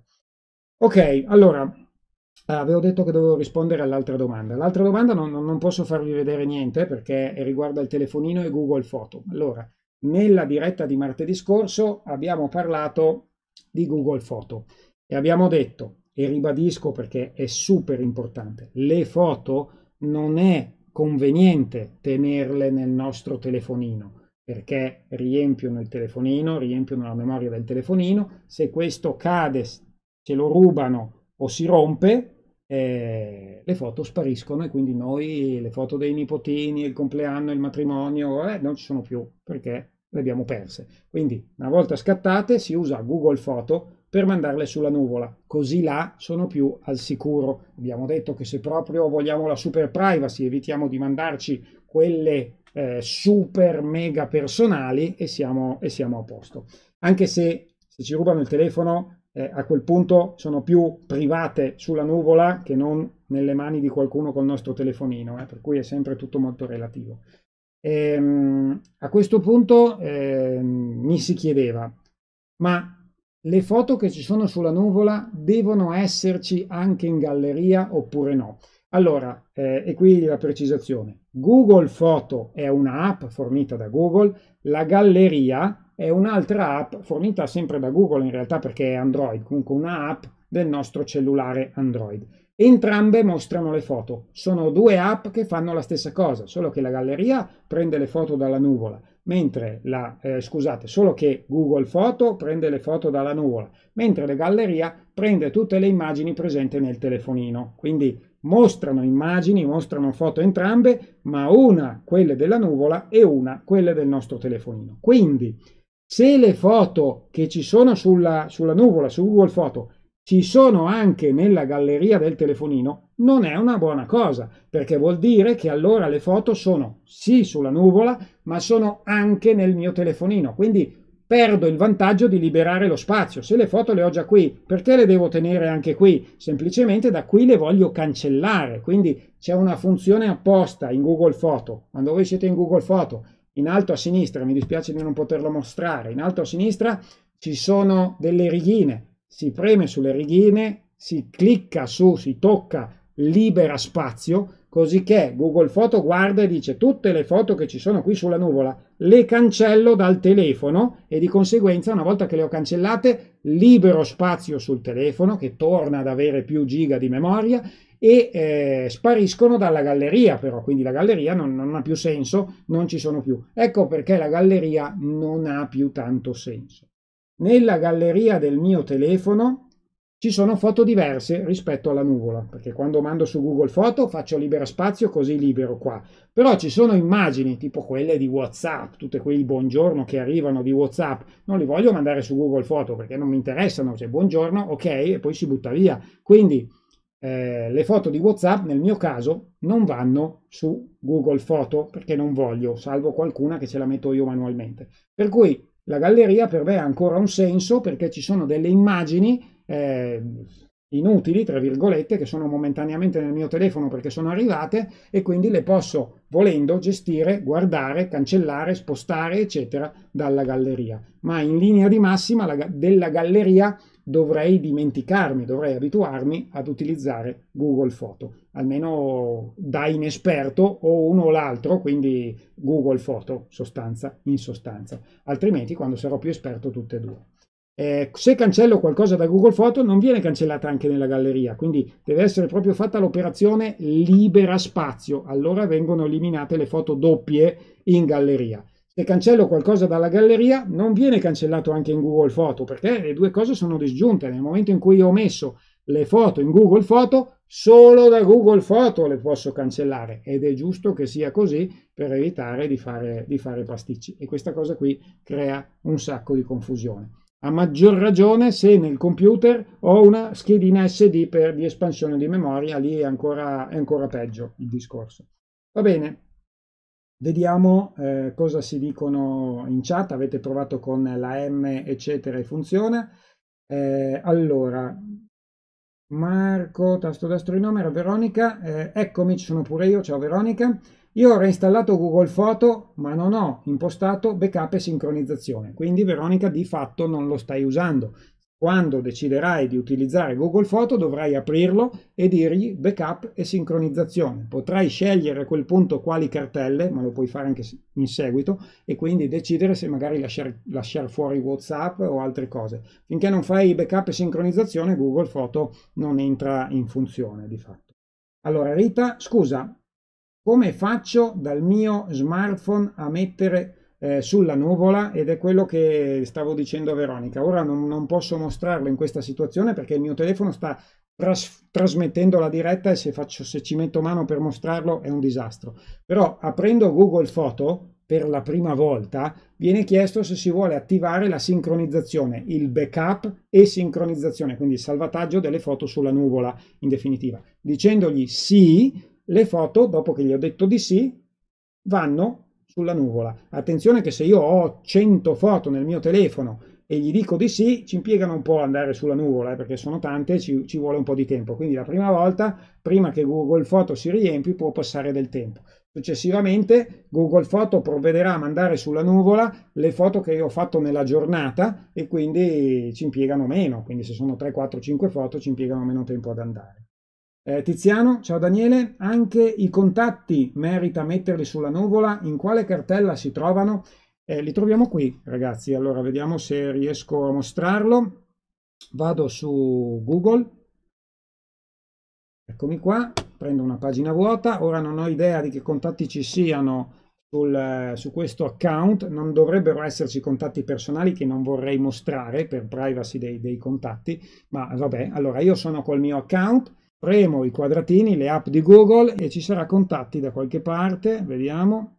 Ok, allora, eh, avevo detto che dovevo rispondere all'altra domanda. L'altra domanda non, non posso farvi vedere niente perché riguarda il telefonino e Google Photo. Allora, nella diretta di martedì scorso abbiamo parlato di Google Photo. E abbiamo detto, e ribadisco perché è super importante, le foto non è conveniente tenerle nel nostro telefonino perché riempiono il telefonino, riempiono la memoria del telefonino, se questo cade, ce lo rubano o si rompe, eh, le foto spariscono e quindi noi le foto dei nipotini, il compleanno, il matrimonio, eh, non ci sono più perché le abbiamo perse. Quindi una volta scattate si usa Google Photo, per mandarle sulla nuvola, così là sono più al sicuro. Abbiamo detto che se proprio vogliamo la super privacy evitiamo di mandarci quelle eh, super mega personali e siamo, e siamo a posto. Anche se, se ci rubano il telefono eh, a quel punto sono più private sulla nuvola che non nelle mani di qualcuno col nostro telefonino, eh, per cui è sempre tutto molto relativo. E, ehm, a questo punto ehm, mi si chiedeva, ma le foto che ci sono sulla nuvola devono esserci anche in galleria oppure no. Allora, eh, e qui la precisazione. Google Photo è un'app fornita da Google, la galleria è un'altra app fornita sempre da Google in realtà perché è Android, comunque un'app del nostro cellulare Android. Entrambe mostrano le foto, sono due app che fanno la stessa cosa, solo che la galleria prende le foto dalla nuvola, mentre la, eh, scusate, solo che Google Photo prende le foto dalla nuvola, mentre la galleria prende tutte le immagini presenti nel telefonino. Quindi mostrano immagini, mostrano foto entrambe, ma una quelle della nuvola e una quelle del nostro telefonino. Quindi se le foto che ci sono sulla, sulla nuvola, su Google Photo, ci sono anche nella galleria del telefonino, non è una buona cosa, perché vuol dire che allora le foto sono sì sulla nuvola, ma sono anche nel mio telefonino. Quindi perdo il vantaggio di liberare lo spazio. Se le foto le ho già qui, perché le devo tenere anche qui? Semplicemente da qui le voglio cancellare. Quindi c'è una funzione apposta in Google Photo. Quando voi siete in Google Photo, in alto a sinistra, mi dispiace di non poterlo mostrare, in alto a sinistra ci sono delle righine. Si preme sulle righine, si clicca su, si tocca libera spazio Cosicché Google Photo guarda e dice tutte le foto che ci sono qui sulla nuvola le cancello dal telefono e di conseguenza una volta che le ho cancellate libero spazio sul telefono che torna ad avere più giga di memoria e eh, spariscono dalla galleria però, quindi la galleria non, non ha più senso, non ci sono più. Ecco perché la galleria non ha più tanto senso. Nella galleria del mio telefono ci sono foto diverse rispetto alla nuvola, perché quando mando su Google Foto faccio libero spazio così libero qua. Però ci sono immagini, tipo quelle di WhatsApp, tutte quei buongiorno che arrivano di WhatsApp, non li voglio mandare su Google Foto perché non mi interessano, cioè buongiorno, ok, e poi si butta via. Quindi eh, le foto di WhatsApp nel mio caso non vanno su Google Foto perché non voglio, salvo qualcuna che ce la metto io manualmente. Per cui la galleria per me ha ancora un senso perché ci sono delle immagini eh, inutili, tra virgolette, che sono momentaneamente nel mio telefono perché sono arrivate e quindi le posso, volendo, gestire, guardare, cancellare, spostare, eccetera, dalla galleria. Ma in linea di massima la, della galleria dovrei dimenticarmi, dovrei abituarmi ad utilizzare Google Photo, almeno da inesperto o uno o l'altro, quindi Google Photo, sostanza in sostanza, altrimenti quando sarò più esperto tutte e due. Eh, se cancello qualcosa da Google Photo non viene cancellata anche nella galleria, quindi deve essere proprio fatta l'operazione libera spazio, allora vengono eliminate le foto doppie in galleria. Se cancello qualcosa dalla galleria non viene cancellato anche in Google Photo perché le due cose sono disgiunte. Nel momento in cui ho messo le foto in Google Photo, solo da Google Photo le posso cancellare ed è giusto che sia così per evitare di fare, di fare pasticci e questa cosa qui crea un sacco di confusione. A maggior ragione se nel computer ho una schedina SD per, di espansione di memoria, lì è ancora, è ancora peggio il discorso. Va bene, vediamo eh, cosa si dicono in chat. Avete provato con la M, eccetera, e funziona. Eh, allora, Marco, tasto destro di nome, era Veronica. Eh, eccomi, ci sono pure io. Ciao Veronica. Io ho reinstallato Google Photo, ma non ho impostato backup e sincronizzazione, quindi Veronica di fatto non lo stai usando. Quando deciderai di utilizzare Google Photo dovrai aprirlo e dirgli backup e sincronizzazione. Potrai scegliere a quel punto quali cartelle, ma lo puoi fare anche in seguito, e quindi decidere se magari lasciare, lasciare fuori WhatsApp o altre cose. Finché non fai backup e sincronizzazione Google Photo non entra in funzione di fatto. Allora Rita, scusa, come faccio dal mio smartphone a mettere eh, sulla nuvola ed è quello che stavo dicendo a Veronica. Ora non, non posso mostrarlo in questa situazione perché il mio telefono sta tras trasmettendo la diretta e se, faccio, se ci metto mano per mostrarlo è un disastro. Però aprendo Google Photo per la prima volta viene chiesto se si vuole attivare la sincronizzazione, il backup e sincronizzazione, quindi il salvataggio delle foto sulla nuvola in definitiva. Dicendogli sì, le foto, dopo che gli ho detto di sì, vanno sulla nuvola. Attenzione che se io ho 100 foto nel mio telefono e gli dico di sì, ci impiegano un po' ad andare sulla nuvola, eh, perché sono tante e ci, ci, vuole un po' di tempo. Quindi la prima volta, prima che Google Photo si riempi, può passare del tempo. Successivamente Google Photo provvederà a mandare sulla nuvola le foto che io ho fatto nella giornata e quindi ci impiegano meno, quindi se sono 3, 4, 5 foto ci impiegano meno tempo ad andare. Eh, Tiziano, ciao Daniele, anche i contatti merita metterli sulla nuvola, in quale cartella si trovano? Eh, li troviamo qui ragazzi, allora vediamo se riesco a mostrarlo, vado su Google, eccomi qua, prendo una pagina vuota, ora non ho idea di che contatti ci siano sul, eh, su questo account, non dovrebbero esserci contatti personali che non vorrei mostrare per privacy dei, dei contatti, ma vabbè, allora io sono col mio account, premo i quadratini, le app di Google e ci sarà contatti da qualche parte, vediamo,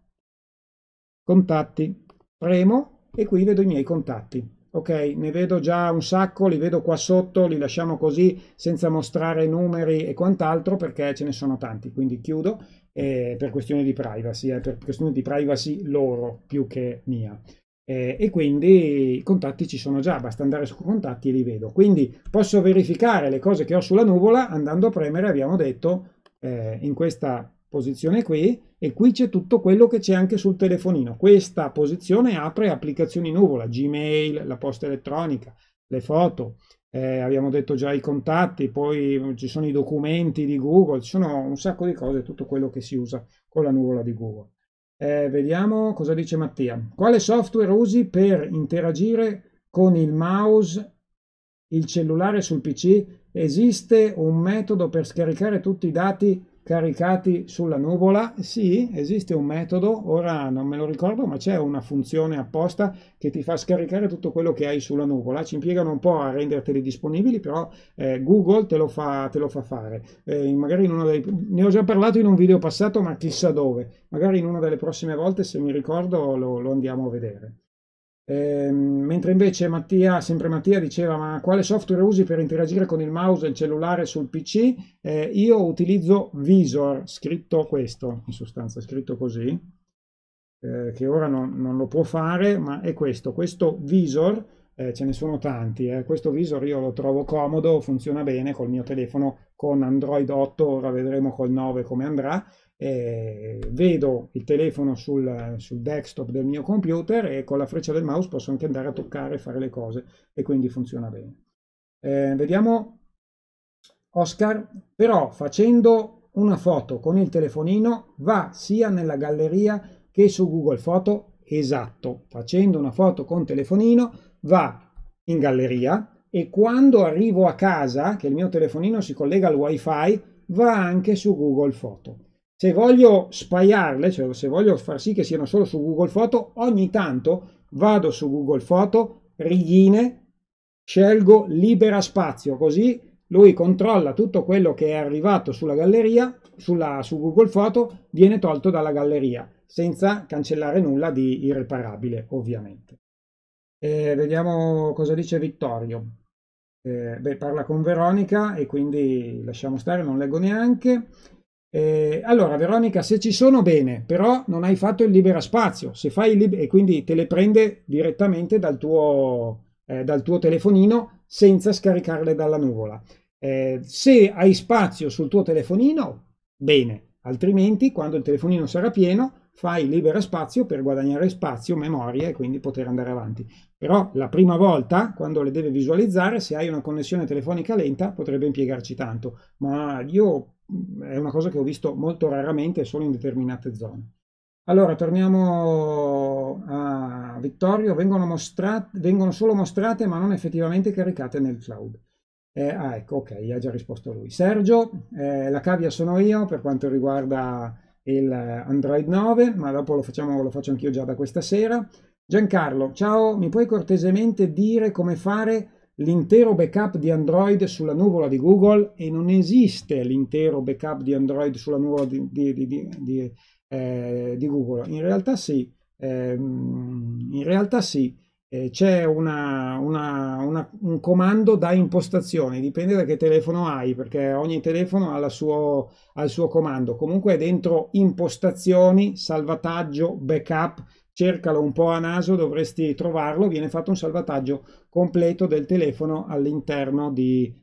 contatti, premo e qui vedo i miei contatti. Ok, ne vedo già un sacco, li vedo qua sotto, li lasciamo così senza mostrare numeri e quant'altro perché ce ne sono tanti, quindi chiudo eh, per questione di privacy, eh, per questione di privacy loro più che mia eh, e quindi i contatti ci sono già, basta andare su contatti e li vedo. Quindi posso verificare le cose che ho sulla nuvola andando a premere, abbiamo detto, eh, in questa posizione qui e qui c'è tutto quello che c'è anche sul telefonino. Questa posizione apre applicazioni nuvola, Gmail, la posta elettronica, le foto, eh, abbiamo detto già i contatti, poi ci sono i documenti di Google, ci sono un sacco di cose, tutto quello che si usa con la nuvola di Google. Eh, vediamo cosa dice Mattia. Quale software usi per interagire con il mouse, il cellulare sul PC? Esiste un metodo per scaricare tutti i dati caricati sulla nuvola, sì, esiste un metodo, ora non me lo ricordo, ma c'è una funzione apposta che ti fa scaricare tutto quello che hai sulla nuvola, ci impiegano un po' a renderteli disponibili, però eh, Google te lo fa, te lo fa fare, eh, magari in uno dei, ne ho già parlato in un video passato, ma chissà dove, magari in una delle prossime volte, se mi ricordo, lo, lo andiamo a vedere. Eh, mentre invece Mattia, sempre Mattia diceva ma quale software usi per interagire con il mouse e il cellulare sul PC? Eh, io utilizzo Visor, scritto questo, in sostanza scritto così, eh, che ora non, non, lo può fare, ma è questo. Questo Visor, eh, ce ne sono tanti, eh. questo Visor io lo trovo comodo, funziona bene col mio telefono con Android 8, ora vedremo col 9 come andrà, eh, vedo il telefono sul, sul, desktop del mio computer e con la freccia del mouse posso anche andare a toccare e fare le cose e quindi funziona bene. Eh, vediamo Oscar, però facendo una foto con il telefonino va sia nella galleria che su Google Foto, esatto, facendo una foto con telefonino va in galleria e quando arrivo a casa, che il mio telefonino si collega al wifi, va anche su Google Foto se voglio spaiarle, cioè se voglio far sì che siano solo su Google Photo, ogni tanto vado su Google Photo, righine, scelgo libera spazio, così lui controlla tutto quello che è arrivato sulla galleria, sulla, su Google Photo, viene tolto dalla galleria, senza cancellare nulla di irreparabile, ovviamente. E vediamo cosa dice Vittorio. Eh, beh, parla con Veronica e quindi lasciamo stare, non leggo neanche. Eh, allora, Veronica, se ci sono bene, però non hai fatto il libera spazio, se fai il libera e quindi te le prende direttamente dal tuo, eh, dal tuo telefonino senza scaricarle dalla nuvola. Eh, se hai spazio sul tuo telefonino, bene, altrimenti quando il telefonino sarà pieno fai libera spazio per guadagnare spazio, memoria e quindi poter andare avanti. Però la prima volta, quando le deve visualizzare, se hai una connessione telefonica lenta potrebbe impiegarci tanto, ma io è una cosa che ho visto molto raramente solo in determinate zone. Allora, torniamo a Vittorio, vengono, mostrate, vengono solo mostrate ma non effettivamente caricate nel cloud. Eh, ah, ecco, ok, ha già risposto lui. Sergio, eh, la cavia sono io per quanto riguarda il Android 9, ma dopo lo, facciamo, lo faccio anch'io già da questa sera. Giancarlo, ciao, mi puoi cortesemente dire come fare l'intero backup di Android sulla nuvola di Google e non esiste l'intero backup di Android sulla nuvola di, di, di, eh, di Google. In realtà sì, eh, in realtà sì. Eh, c'è una, una, una, un comando da impostazioni, dipende da che telefono hai, perché ogni telefono ha, suo, ha il suo comando. Comunque dentro impostazioni, salvataggio, backup cercalo un po' a naso, dovresti trovarlo, viene fatto un salvataggio completo del telefono all'interno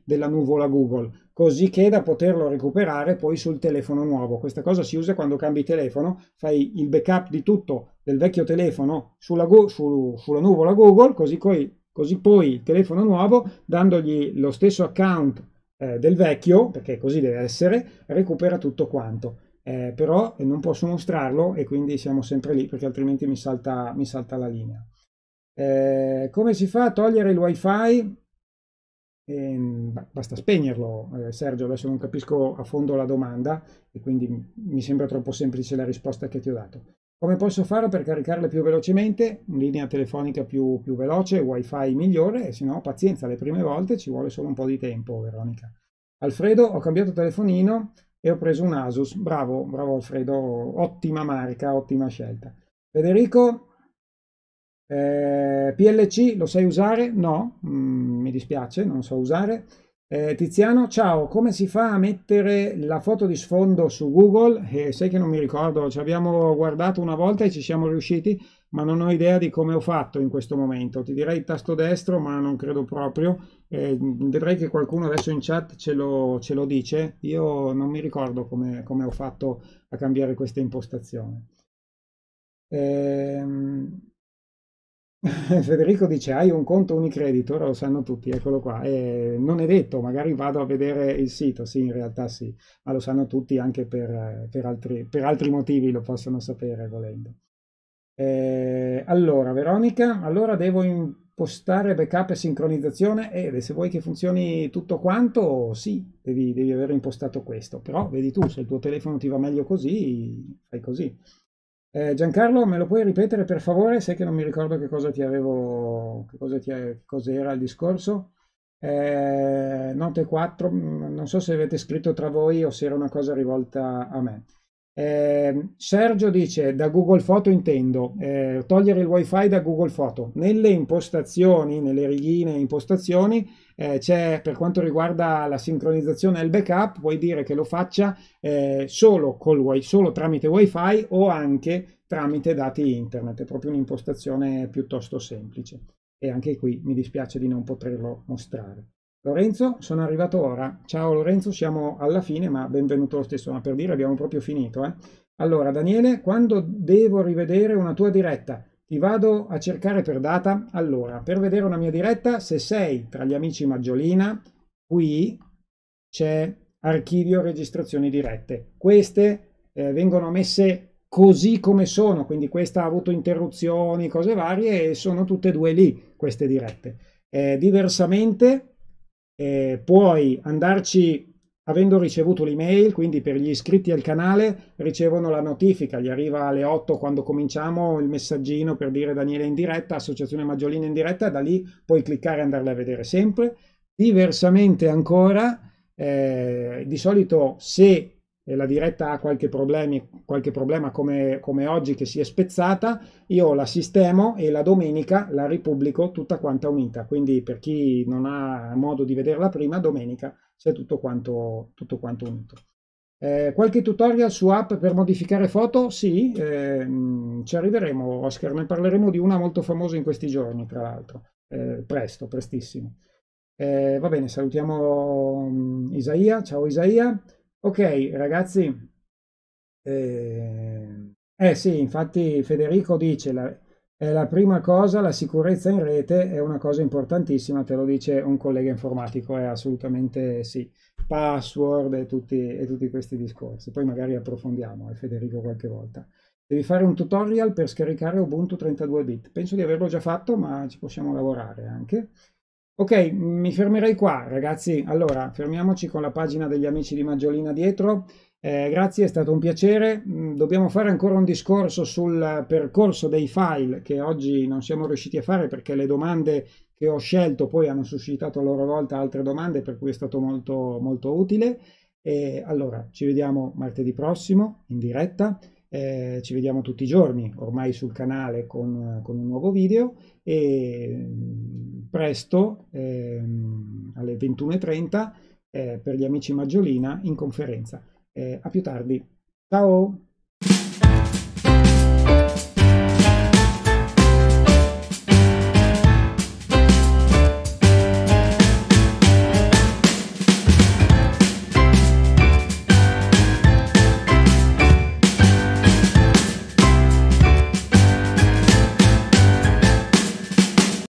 della nuvola Google, così che da poterlo recuperare poi sul telefono nuovo. Questa cosa si usa quando cambi telefono, fai il backup di tutto del vecchio telefono sulla, su, sulla nuvola Google, così, coi, così poi il telefono nuovo, dandogli lo stesso account eh, del vecchio, perché così deve essere, recupera tutto quanto eh, però eh, non posso mostrarlo e quindi siamo sempre lì perché altrimenti mi salta, mi salta la linea. Eh, come si fa a togliere il wifi? Eh, basta spegnerlo, eh, Sergio, adesso non capisco a fondo la domanda e quindi mi sembra troppo semplice la risposta che ti ho dato. Come posso fare per caricarle più velocemente? Linea telefonica più, più veloce, wifi migliore, se no pazienza, le prime volte ci vuole solo un po' di tempo, Veronica. Alfredo, ho cambiato telefonino, e ho preso un Asus. Bravo, bravo Alfredo, ottima marca, ottima scelta. Federico, eh, PLC lo sai usare? No, mm, mi dispiace, non so usare. Eh, Tiziano, ciao, come si fa a mettere la foto di sfondo su Google? Eh, sai che non mi ricordo, ci abbiamo guardato una volta e ci siamo riusciti, ma non ho idea di come ho fatto in questo momento. Ti direi tasto destro, ma non credo proprio. Eh, vedrei che qualcuno adesso in chat ce lo, ce lo dice. Io non mi ricordo come, come ho fatto a cambiare questa impostazione. Ehm... (laughs) Federico dice hai un conto Unicredit, ora lo sanno tutti, eccolo qua. Eh, non è detto, magari vado a vedere il sito, sì, in realtà sì, ma lo sanno tutti anche per, per, altri, per altri motivi, lo possono sapere volendo. Eh, allora, Veronica, allora devo impostare backup e sincronizzazione ed eh, se vuoi che funzioni tutto quanto, sì, devi, devi aver impostato questo. Però vedi tu, se il tuo telefono ti va meglio così, fai così. Eh, Giancarlo, me lo puoi ripetere per favore? Sai che non mi ricordo che cosa ti avevo, che cosa, ti, che cosa era il discorso. Eh, note 4, mm, non so se avete scritto tra voi o se era una cosa rivolta a me. Eh, Sergio dice da Google Photo intendo eh, togliere il wifi da Google Photo nelle impostazioni, nelle righine impostazioni eh, c'è per quanto riguarda la sincronizzazione e il backup puoi dire che lo faccia eh, solo, col, solo tramite wifi o anche tramite dati internet è proprio un'impostazione piuttosto semplice e anche qui mi dispiace di non poterlo mostrare Lorenzo, sono arrivato ora. Ciao Lorenzo, siamo alla fine, ma benvenuto lo stesso, ma per dire abbiamo proprio finito. Eh? Allora, Daniele, quando devo rivedere una tua diretta? Ti vado a cercare per data? Allora, per vedere una mia diretta, se sei tra gli amici Maggiolina, qui c'è archivio registrazioni dirette. Queste eh, vengono messe così come sono, quindi questa ha avuto interruzioni, cose varie, e sono tutte e due lì, queste dirette. Eh, diversamente eh, puoi andarci avendo ricevuto l'email, quindi per gli iscritti al canale ricevono la notifica, gli arriva alle 8 quando cominciamo il messaggino per dire Daniele in diretta, Associazione Maggiolina in diretta, da lì puoi cliccare e andarle a vedere sempre. Diversamente ancora, eh, di solito se e la diretta ha qualche, problemi, qualche problema come, come oggi che si è spezzata, io la sistemo e la domenica la ripubblico tutta quanta unita. Quindi per chi non ha modo di vederla prima, domenica c'è tutto quanto, tutto quanto unito. Eh, qualche tutorial su app per modificare foto? Sì, ehm, ci arriveremo Oscar, ne parleremo di una molto famosa in questi giorni tra l'altro, eh, presto, prestissimo. Eh, va bene, salutiamo um, Isaia, ciao Isaia. Ok, ragazzi. Eh, eh sì, infatti Federico dice la, è la prima cosa, la sicurezza in rete è una cosa importantissima, te lo dice un collega informatico, è eh, assolutamente sì. Password e tutti, e tutti questi discorsi. Poi magari approfondiamo, eh, Federico, qualche volta. Devi fare un tutorial per scaricare Ubuntu 32 bit. Penso di averlo già fatto, ma ci possiamo lavorare anche. Ok, mi fermerei qua ragazzi. Allora, fermiamoci con la pagina degli amici di Maggiolina dietro. Eh, grazie, è stato un piacere. Mm, dobbiamo fare ancora un discorso sul percorso dei file che oggi non siamo riusciti a fare perché le domande che ho scelto poi hanno suscitato a loro volta altre domande per cui è stato molto, molto utile. E allora, ci vediamo martedì prossimo in diretta. Eh, ci vediamo tutti i giorni ormai sul canale con, con un nuovo video e mm, presto, ehm, alle 21.30, eh, per gli amici Maggiolina in conferenza. Eh, a più tardi. Ciao!